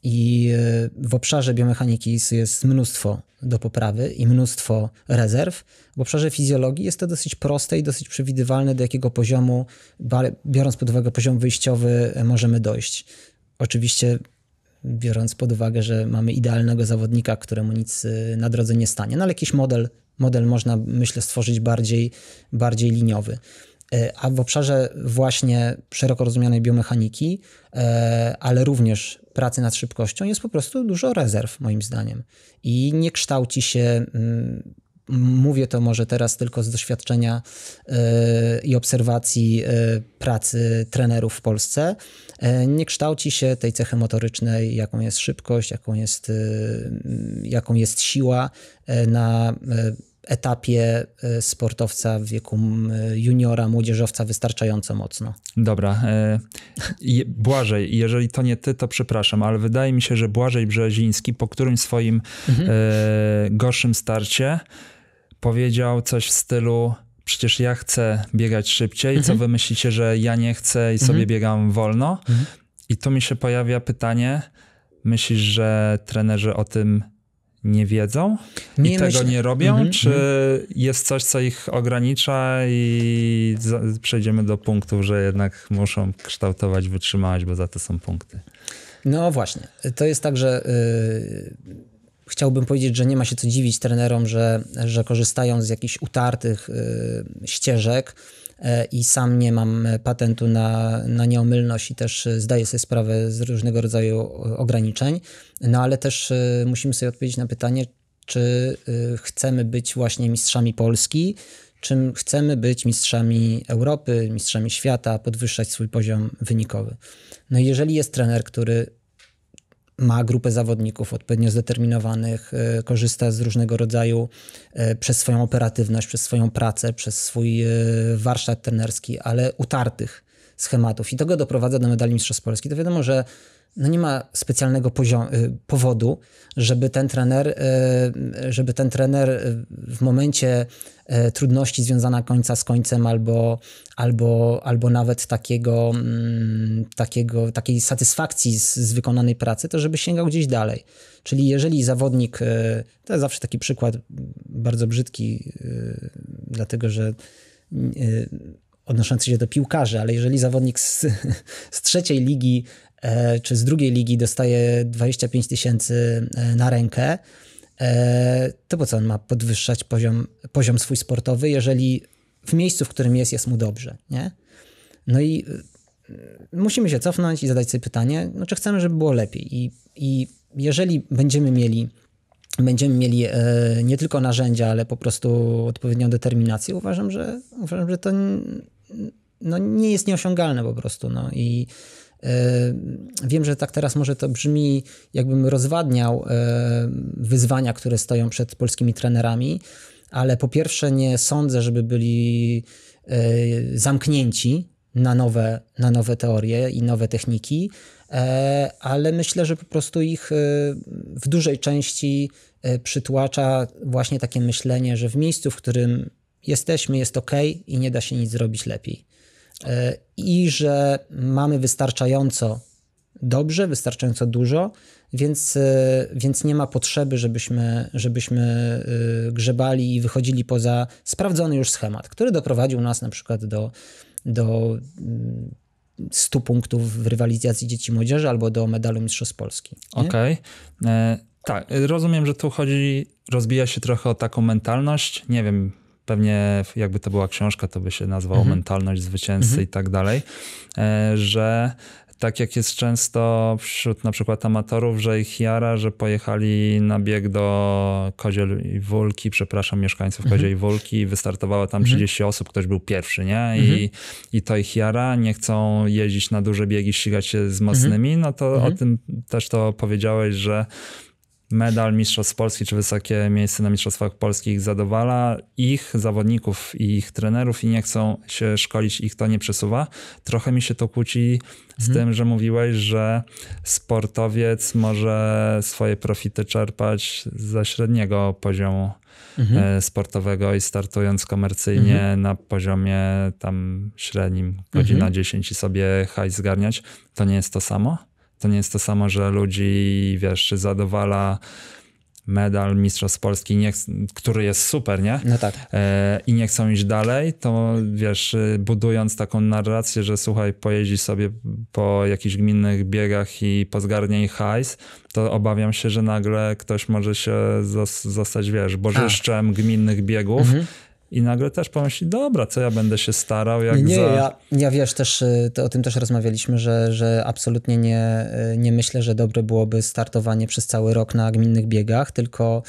I e, w obszarze biomechaniki jest mnóstwo do poprawy i mnóstwo rezerw. W obszarze fizjologii jest to dosyć proste i dosyć przewidywalne, do jakiego poziomu, biorąc pod uwagę poziom wyjściowy, e, możemy dojść. Oczywiście biorąc pod uwagę, że mamy idealnego zawodnika, któremu nic e, na drodze nie stanie, no ale jakiś model, model można, myślę, stworzyć bardziej, bardziej liniowy. E, a w obszarze właśnie szeroko rozumianej biomechaniki, e, ale również pracy nad szybkością, jest po prostu dużo rezerw, moim zdaniem. I nie kształci się mm, mówię to może teraz tylko z doświadczenia e, i obserwacji pracy trenerów w Polsce, nie kształci się tej cechy motorycznej, jaką jest szybkość, jaką jest, jaką jest siła na etapie e, sportowca w wieku juniora, młodzieżowca wystarczająco mocno. Dobra. E, Błażej, jeżeli to nie ty, to przepraszam, ale wydaje mi się, że Błażej Brzeziński po którymś swoim mhm. E, gorszym starcie powiedział coś w stylu przecież ja chcę biegać szybciej, mhm. co wy myślicie, że ja nie chcę i sobie mhm. biegam wolno? Mhm. I tu mi się pojawia pytanie, myślisz, że trenerzy o tym nie wiedzą nie i myśl... tego nie robią? Mm -hmm, czy mhm. jest coś, co ich ogranicza i za, przejdziemy do punktów, że jednak muszą kształtować wytrzymałość, bo za to są punkty? No właśnie. To jest tak, że yy, chciałbym powiedzieć, że nie ma się co dziwić trenerom, że, że korzystają z jakichś utartych yy, ścieżek, E, i sam nie mam e, patentu na, na nieomylność i też e, zdaję sobie sprawę z różnego rodzaju ograniczeń. No ale też musimy sobie odpowiedzieć na pytanie, czy chcemy być właśnie mistrzami Polski, czym chcemy być mistrzami Europy, mistrzami świata, podwyższać swój poziom wynikowy. No jeżeli jest trener, który ma grupę zawodników odpowiednio zdeterminowanych, y, korzysta z różnego rodzaju y, przez swoją operatywność, przez swoją pracę, przez swój y, warsztat trenerski, ale utartych schematów. I to go doprowadza do medali Mistrzostw Polski. To wiadomo, że no nie ma specjalnego powodu, żeby ten trener, żeby ten trener w momencie E, trudności związana końca z końcem albo, albo, albo nawet takiego, mm, takiego, takiej satysfakcji z, z wykonanej pracy, to żeby sięgał gdzieś dalej. Czyli jeżeli zawodnik, e, to jest zawsze taki przykład bardzo brzydki, e, dlatego że odnoszący się do piłkarzy, ale jeżeli zawodnik z, z trzeciej ligi czy z drugiej ligi dostaje 25 tysięcy na rękę, E, to po co on ma podwyższać poziom, poziom swój sportowy, jeżeli w miejscu, w którym jest, jest mu dobrze, nie? No i y, musimy się cofnąć i zadać sobie pytanie, no czy chcemy, żeby było lepiej i, i jeżeli będziemy mieli będziemy mieli e, nie tylko narzędzia, ale po prostu odpowiednią determinację, uważam, że, uważam, że to no, nie jest nieosiągalne po prostu. No. I Wiem, że tak teraz może to brzmi, jakbym rozwadniał wyzwania, które stoją przed polskimi trenerami, ale po pierwsze nie sądzę, żeby byli e, zamknięci na nowe, na nowe teorie i nowe techniki, e, ale myślę, że po prostu ich e, w dużej części przytłacza właśnie takie myślenie, że w miejscu, w którym jesteśmy, jest ok i nie da się nic zrobić lepiej. E, i że mamy wystarczająco dobrze, wystarczająco dużo, więc, e, więc nie ma potrzeby, żebyśmy, żebyśmy e, grzebali i wychodzili poza sprawdzony już schemat, który doprowadził nas na przykład do, do 100 mm, punktów w rywalizacji dzieci i młodzieży albo do medalu Mistrzostw Polski. Okej. Okay. Tak, rozumiem, że tu chodzi, rozbija się trochę o taką mentalność, nie wiem, pewnie jakby to była książka, to by się nazwało mhm. Mentalność Zwycięzcy mhm. i tak dalej, e, że tak jak jest często wśród na przykład amatorów, że ich jara, że pojechali na bieg do Koziel Wólki, przepraszam, mieszkańców Kodziel mhm. Koziel Wólki, wystartowało tam 30 mhm. osób, ktoś był pierwszy, nie? I, mhm. I to ich jara, nie chcą jeździć na duże biegi, ścigać się z mocnymi, no to o tym też to powiedziałeś, że medal Mistrzostw Polski czy wysokie miejsce na Mistrzostwach Polskich zadowala ich, zawodników i ich trenerów i nie chcą się szkolić, ich to nie przesuwa. Trochę mi się to kłóci z mhm. tym, że mówiłeś, że sportowiec może swoje profity czerpać ze średniego poziomu mhm. E, sportowego i startując komercyjnie mhm. na poziomie tam średnim, godzina mhm. 10 i sobie hajs zgarniać, to nie jest to samo? To nie jest to samo, że ludzi, wiesz, zadowala medal Mistrzostw Polski, nie, który jest super, nie? No tak. E, I nie chcą iść dalej, to wiesz, budując taką narrację, że słuchaj, pojeździ sobie po jakichś gminnych biegach i pozgarnie hajs, to obawiam się, że nagle ktoś może się zostać, wiesz, bożyszczem A. Tak. gminnych biegów mhm. I nagle też pomyśli, dobra, co ja będę się starał, jak Nie, za... ja, ja wiesz, też y, o tym też rozmawialiśmy, że, że absolutnie nie, y, nie myślę, że dobre byłoby startowanie przez cały rok na gminnych biegach, tylko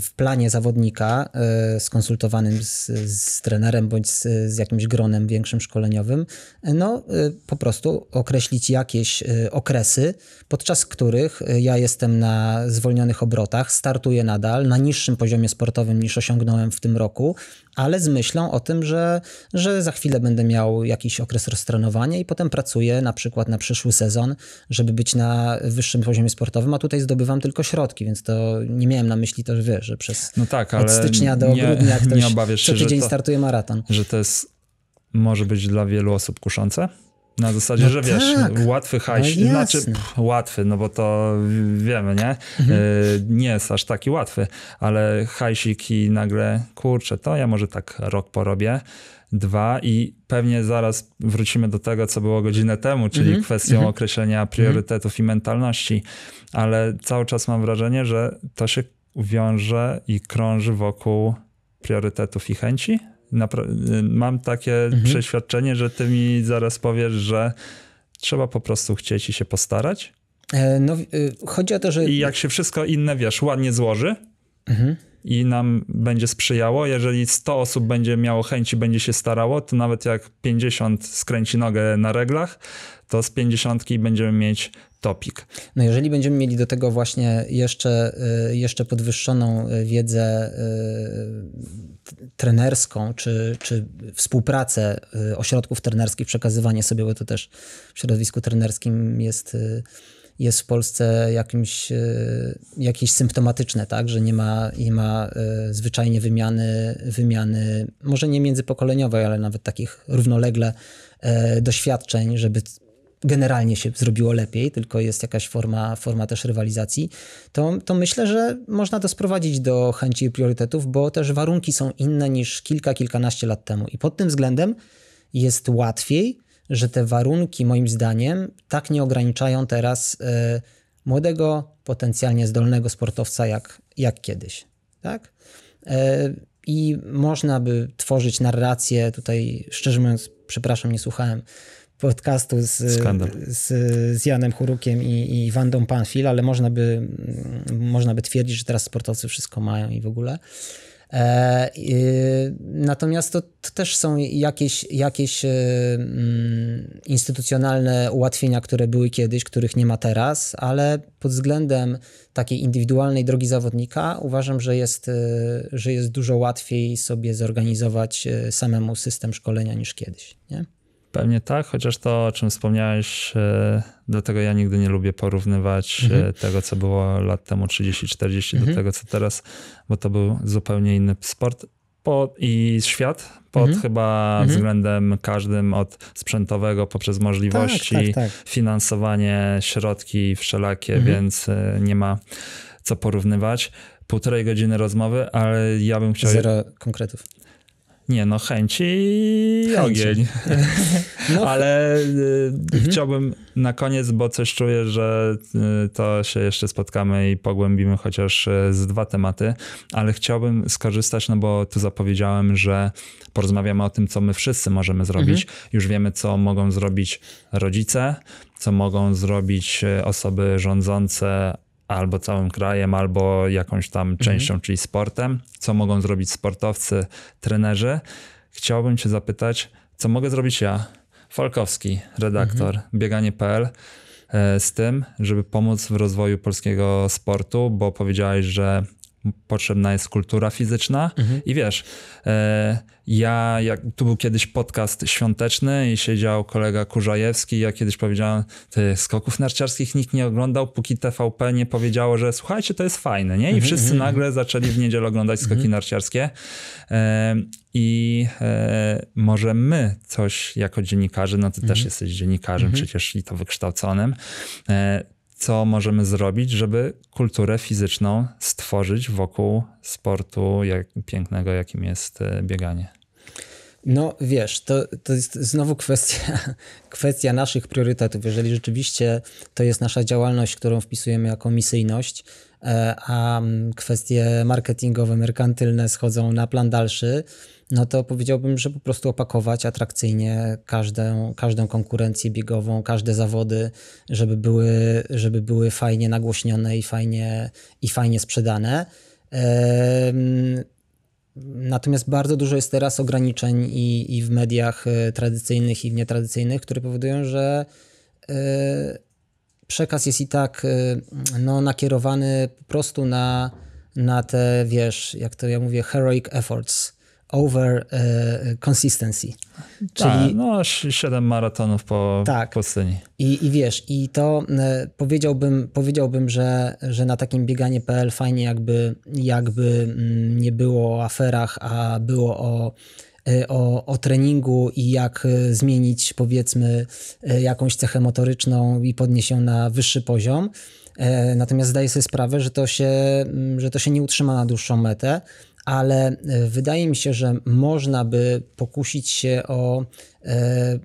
w planie zawodnika y, skonsultowanym z, z trenerem bądź z, z jakimś gronem większym szkoleniowym, no po prostu określić jakieś okresy, podczas których ja jestem na zwolnionych obrotach, startuję nadal na niższym poziomie sportowym niż osiągnąłem w tym roku, ale z myślą o tym, że, że za chwilę będę miał jakiś okres roztrenowania i potem pracuję na przykład na przyszły sezon, żeby być na wyższym poziomie sportowym, a tutaj zdobywam tylko środki, więc to nie miałem na myśli to, że wiesz, że przez no tak, od stycznia do nie, grudnia ktoś nie obawiasz się, że tydzień to, startuje maraton. Że to jest, może być dla wielu osób kuszące? Na zasadzie, no że wiesz, tak. łatwy no hajs, no znaczy pff, łatwy, no bo to wiemy, nie? Mhm. Y, nie jest aż taki łatwy, ale hajsik i nagle, kurczę, to ja może tak rok porobię, dwa i pewnie zaraz wrócimy do tego, co było godzinę temu, czyli mhm. kwestią mhm. określenia mhm. priorytetów i mentalności, ale cały czas mam wrażenie, że to się wiąże i krąży wokół priorytetów i chęci, Y, mam takie mhm. przeświadczenie, że ty mi zaraz powiesz, że trzeba po prostu chcieć i się postarać. E, no, y, chodzi o to, że. I jak się wszystko inne wiesz, ładnie złoży, mhm i nam będzie sprzyjało. Jeżeli 100 osób będzie miało chęci, będzie się starało, to nawet jak 50 skręci nogę na reglach, to z 50 będziemy mieć topik. No jeżeli będziemy mieli do tego właśnie jeszcze, y, jeszcze podwyższoną y, wiedzę y, trenerską, czy, czy współpracę ośrodków trenerskich, przekazywanie sobie, bo to też w środowisku trenerskim jest jest w Polsce jakimś, e, jakieś symptomatyczne, tak? że nie ma, nie ma e, zwyczajnie wymiany, wymiany, może nie międzypokoleniowej, ale nawet takich równolegle e, doświadczeń, żeby generalnie się zrobiło lepiej, tylko jest jakaś forma, forma też rywalizacji, to, to myślę, że można to sprowadzić do chęci i priorytetów, bo też warunki są inne niż kilka, kilkanaście lat temu. I pod tym względem jest łatwiej że te warunki, moim zdaniem, tak nie ograniczają teraz y, młodego, potencjalnie zdolnego sportowca jak, jak kiedyś. Tak? Y, I można by tworzyć narrację, tutaj szczerze mówiąc, przepraszam, nie słuchałem podcastu z, z, z Janem Hurukiem i, i Wandą Panfil, ale można by, mm, można by twierdzić, że teraz sportowcy wszystko mają i w ogóle. E, natomiast to, to, też są jakieś, jakieś e, mm, instytucjonalne ułatwienia, które były kiedyś, których nie ma teraz, ale pod względem takiej indywidualnej drogi zawodnika uważam, że jest, e, że jest dużo łatwiej sobie zorganizować samemu system szkolenia niż kiedyś. Nie? Pewnie tak, chociaż to, o czym wspomniałeś, e, dlatego ja nigdy nie lubię porównywać e, mhm. tego, co było lat temu 30-40 mhm. do tego, co teraz, bo to był zupełnie inny sport. Pod, i świat pod mhm. chyba mhm. względem każdym od sprzętowego poprzez możliwości, tak, tak, tak. finansowanie, środki wszelakie, mhm. więc e, nie ma co porównywać. Półtorej godziny rozmowy, ale ja bym chciał. Zero konkretów. Nie, no chęci i ogień. No. Ale y, mhm. chciałbym na koniec, bo coś czuję, że y, to się jeszcze spotkamy i pogłębimy chociaż y, z dwa tematy, ale chciałbym skorzystać, no bo tu zapowiedziałem, że porozmawiamy o tym, co my wszyscy możemy mhm. zrobić. Mhm. Już wiemy, co mogą zrobić rodzice, co mogą zrobić osoby rządzące albo całym krajem, albo jakąś tam mhm. częścią, mhm. czyli sportem. Co mogą zrobić sportowcy, trenerzy? Chciałbym Cię zapytać, co mogę zrobić ja, Falkowski, redaktor mhm. bieganie.pl, e, z tym, żeby pomóc w rozwoju polskiego sportu, bo powiedziałeś, że potrzebna jest kultura fizyczna mhm. i wiesz, e, ja, jak, tu był kiedyś podcast świąteczny i siedział kolega Kurzajewski ja kiedyś powiedziałem, tych skoków narciarskich nikt nie oglądał, póki TVP nie powiedziało, że słuchajcie, to jest fajne, nie? I mhm. wszyscy mhm, mhm. nagle zaczęli w niedzielę oglądać skoki mhm. narciarskie e, i e, może my coś jako dziennikarze, no ty też mhm. jesteś dziennikarzem przecież i to wykształconym, co możemy zrobić, żeby kulturę fizyczną stworzyć wokół sportu jak, pięknego, jakim jest e, bieganie? No wiesz, to, to jest znowu kwestia, kwestia naszych priorytetów. Jeżeli rzeczywiście to jest nasza działalność, którą wpisujemy jako misyjność, e, a mm, kwestie marketingowe, merkantylne schodzą na plan dalszy, no to powiedziałbym, że po prostu opakować atrakcyjnie każdą, każdą konkurencję biegową, każde zawody, żeby były, żeby były fajnie nagłośnione i fajnie, i fajnie sprzedane. Natomiast bardzo dużo jest teraz ograniczeń i, i w mediach e, tradycyjnych, i w nietradycyjnych, które powodują, że e, przekaz jest i tak e, no, nakierowany po prostu na, na te, wiesz, jak to ja mówię, heroic efforts over e, consistency. Tak, Czyli, no 7 maratonów po, tak. I, I wiesz, i to e, powiedziałbym, powiedziałbym że, że na takim PL fajnie jakby, jakby mm, nie było o aferach, a było o e, o, o treningu i jak zmienić powiedzmy jakąś cechę motoryczną i podnieść ją na wyższy poziom. Natomiast zdaję sobie sprawę, że to się, mm, że to się nie utrzyma na dłuższą metę ale e, wydaje mi się, że można by pokusić się o, e,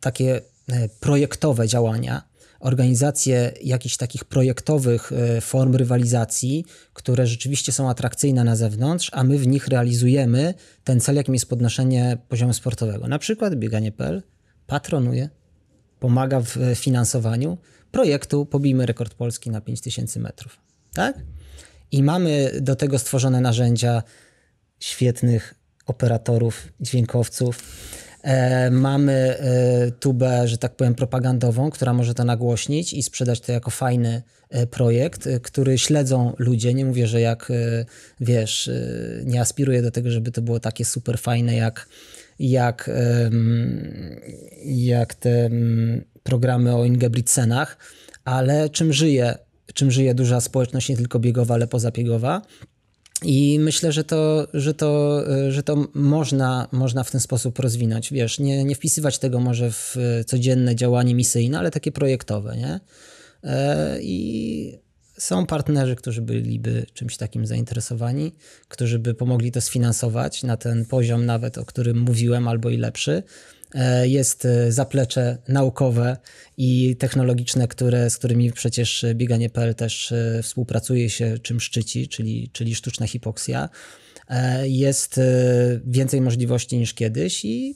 takie e, projektowe działania, organizację jakichś takich projektowych form rywalizacji, które rzeczywiście są atrakcyjne na zewnątrz, a my w nich realizujemy ten cel, jakim jest podnoszenie poziomu sportowego. Na przykład bieganie.pl patronuje, pomaga w finansowaniu projektu Pobijmy rekord Polski na 5000 metrów. Tak? I mamy do tego stworzone narzędzia świetnych operatorów, dźwiękowców. E, mamy e, tubę, że tak powiem, propagandową, która może to nagłośnić i sprzedać to jako fajny e, projekt, e, który śledzą ludzie. Nie mówię, że jak e, wiesz, e, nie aspiruję do tego, żeby to było takie super fajne jak, jak, jak te mm, programy o Ingebrigtsenach, ale czym żyje, czym żyje duża społeczność, nie tylko biegowa, ale pozabiegowa i myślę, że to, że to, że to można, można w ten sposób rozwinąć. Wiesz, nie, nie wpisywać tego może w e, codzienne działanie misyjne, ale takie projektowe, nie? E, I są partnerzy, którzy byliby czymś takim zainteresowani, którzy by pomogli to sfinansować na ten poziom nawet, o którym mówiłem, albo i lepszy. E, jest e, zaplecze naukowe i technologiczne, które, z którymi przecież bieganie.pl też e, współpracuje się, czym szczyci, czyli, czyli sztuczna hipoksja. Jest więcej możliwości niż kiedyś i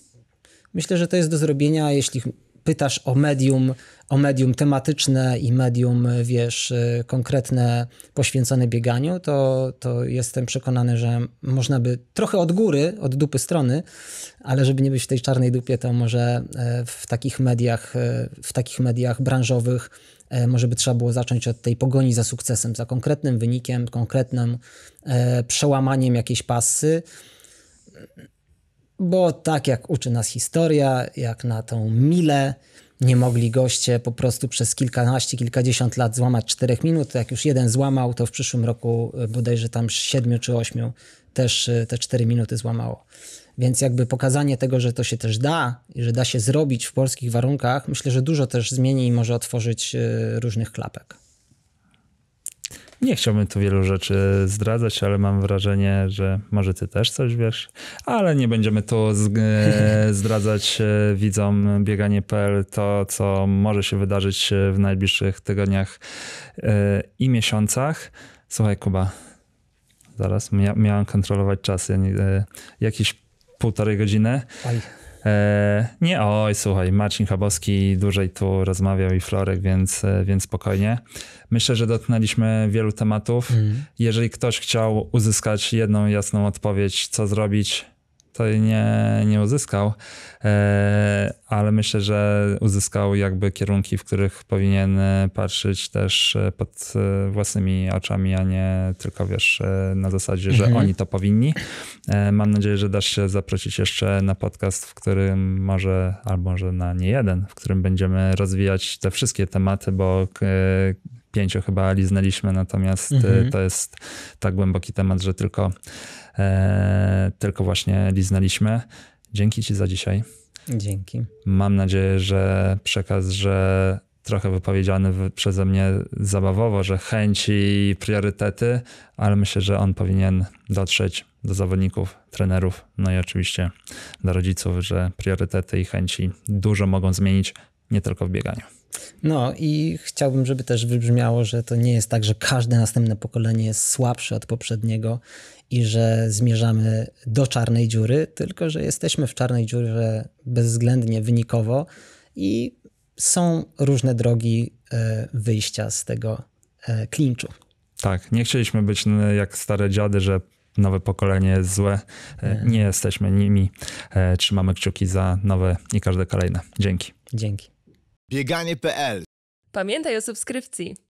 myślę, że to jest do zrobienia, jeśli pytasz o medium, o medium tematyczne i medium, wiesz, y, konkretne poświęcone bieganiu, to, to jestem przekonany, że można by trochę od góry, od dupy strony, ale żeby nie być w tej czarnej dupie, to może e, w takich mediach, e, w takich mediach branżowych e, może by trzeba było zacząć od tej pogoni za sukcesem, za konkretnym wynikiem, konkretnym przełamaniem jakiejś pasy bo tak jak uczy nas historia, jak na tą milę, nie mogli goście po prostu przez kilkanaście, kilkadziesiąt lat złamać czterech minut. Jak już jeden złamał, to w przyszłym roku e, bodajże tam siedmiu czy ośmiu też e, te cztery minuty złamało. Więc jakby pokazanie tego, że to się też da i że da się zrobić w polskich warunkach, myślę, że dużo też zmieni i może otworzyć e, różnych klapek. Nie chciałbym tu wielu rzeczy zdradzać, ale mam wrażenie, że może ty też coś wiesz, ale nie będziemy tu e, zdradzać e, widzom bieganie.pl to, co może się wydarzyć e, w najbliższych tygodniach i miesiącach. Słuchaj, Kuba, zaraz mia miałem kontrolować czas. Ja nie, jakieś półtorej godziny. Oj. Nie, oj, słuchaj, Marcin Chabowski dłużej tu rozmawiał i Florek, więc, więc spokojnie. Myślę, że dotknęliśmy wielu tematów. Mm. Jeżeli ktoś chciał uzyskać jedną jasną odpowiedź, co zrobić, to nie, nie uzyskał, e, ale myślę, że uzyskał jakby kierunki, w których powinien e, patrzeć też e, pod własnymi oczami, a nie tylko wiesz na zasadzie, że mhm. oni to powinni. Mam nadzieję, że dasz się zaprosić jeszcze na podcast, w którym może, albo może na nie jeden, w którym będziemy rozwijać te wszystkie tematy, bo pięciu chyba liznęliśmy, natomiast y, mhm. to jest tak głęboki temat, że tylko, e, tylko właśnie liznęliśmy. Dzięki Ci za dzisiaj. Dzięki. Mam nadzieję, że przekaz, że trochę wypowiedziany przeze mnie zabawowo, że chęci i priorytety, ale myślę, że on powinien dotrzeć do zawodników, trenerów, no i oczywiście do rodziców, że priorytety i chęci dużo mogą zmienić nie tylko w bieganiu. No i chciałbym, żeby też wybrzmiało, że to nie jest tak, że każde następne pokolenie jest słabsze od poprzedniego i że zmierzamy do czarnej dziury, tylko że jesteśmy w czarnej dziurze bezwzględnie wynikowo i są różne drogi e, wyjścia z tego e, klinczu. Tak, nie chcieliśmy być jak stare dziady, że nowe pokolenie jest złe. E, nie jesteśmy nimi. Trzymamy kciuki za nowe i każde kolejne. Dzięki. Dzięki. Bieganie.pl Pamiętaj o subskrypcji.